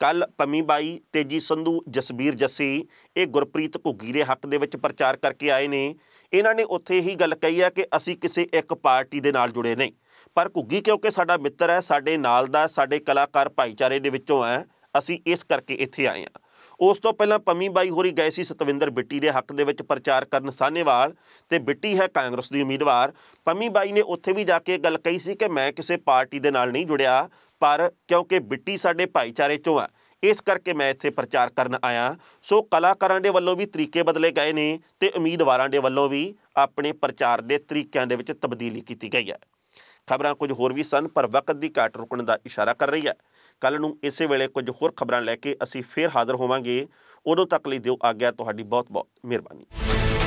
ਕੱਲ ਪੰਮੀ ਬਾਈ ਤੇਜੀ ਸੰਧੂ ਜਸਬੀਰ ਜੱਸੀ ਇਹ ਗੁਰਪ੍ਰੀਤ ਘੁੱਗੀ ਦੇ ਹੱਕ ਦੇ ਵਿੱਚ ਪ੍ਰਚਾਰ ਕਰਕੇ ਆਏ ਨੇ ਇਹਨਾਂ ਨੇ ਉੱਥੇ ਹੀ ਗੱਲ ਕਹੀ ਆ ਕਿ ਅਸੀਂ ਕਿਸੇ ਇੱਕ ਪਾਰਟੀ ਦੇ ਨਾਲ ਜੁੜੇ ਨਹੀਂ ਪਰ ਘੁੱਗੀ ਕਿਉਂਕਿ ਸਾਡਾ ਮਿੱਤਰ ਹੈ ਸਾਡੇ ਨਾਲ ਦਾ ਸਾਡੇ ਕਲਾਕਾਰ ਭਾਈਚਾਰੇ ਦੇ ਵਿੱਚੋਂ ਹੈ ਅਸੀਂ ਇਸ ਕਰਕੇ ਇੱਥੇ ਆਏ ਆ ਉਸ ਤੋਂ ਪਹਿਲਾਂ ਪੰਮੀ ਬਾਈ ਹੋਰੀ ਗਏ ਸੀ ਸਤਵਿੰਦਰ ਬਿੱਟੀ ਦੇ ਹੱਕ ਦੇ ਵਿੱਚ ਪ੍ਰਚਾਰ ਕਰਨ ਸਾਨੇਵਾਲ ਤੇ ਬਿੱਟੀ ਹੈ ਕਾਂਗਰਸ ਦੀ ਉਮੀਦਵਾਰ ਪੰਮੀ ਬਾਈ ਨੇ ਉੱਥੇ ਵੀ ਜਾ ਕੇ ਗੱਲ ਕਹੀ ਸੀ ਕਿ ਮੈਂ ਕਿਸੇ ਪਾਰਟੀ ਦੇ ਨਾਲ ਨਹੀਂ ਜੁੜਿਆ ਪਰ ਕਿਉਂਕਿ ਬਿੱਟੀ ਸਾਡੇ ਭਾਈਚਾਰੇ ਚੋਂ ਆ ਇਸ ਕਰਕੇ ਮੈਂ ਇੱਥੇ ਪ੍ਰਚਾਰ ਕਰਨ ਆਇਆ ਸੋ ਕਲਾਕਾਰਾਂ ਦੇ ਵੱਲੋਂ ਵੀ ਤਰੀਕੇ ਬਦਲੇ ਗਏ ਨੇ ਤੇ ਉਮੀਦਵਾਰਾਂ ਦੇ ਵੱਲੋਂ ਵੀ ਆਪਣੇ ਪ੍ਰਚਾਰ ਦੇ ਤਰੀਕਿਆਂ ਦੇ ਵਿੱਚ ਤਬਦੀਲੀ ਕੀਤੀ ਗਈ ਹੈ ਖਬਰਾਂ ਕੁਝ ਹੋਰ ਵੀ ਸਨ ਪਰ ਵਕਤ ਦੀ ਘਾਟ ਰੁਕਣ ਦਾ ਇਸ਼ਾਰਾ ਕਰ ਰਹੀ ਹੈ ਕੱਲ ਨੂੰ ਇਸੇ ਵੇਲੇ ਕੁਝ ਹੋਰ ਖਬਰਾਂ ਲੈ ਕੇ ਅਸੀਂ ਫੇਰ ਹਾਜ਼ਰ ਹੋਵਾਂਗੇ ਉਦੋਂ ਤੱਕ ਲਈ ਦਿਓ ਆਗਿਆ ਤੁਹਾਡੀ ਬਹੁਤ ਬਹੁਤ ਮਿਹਰਬਾਨੀ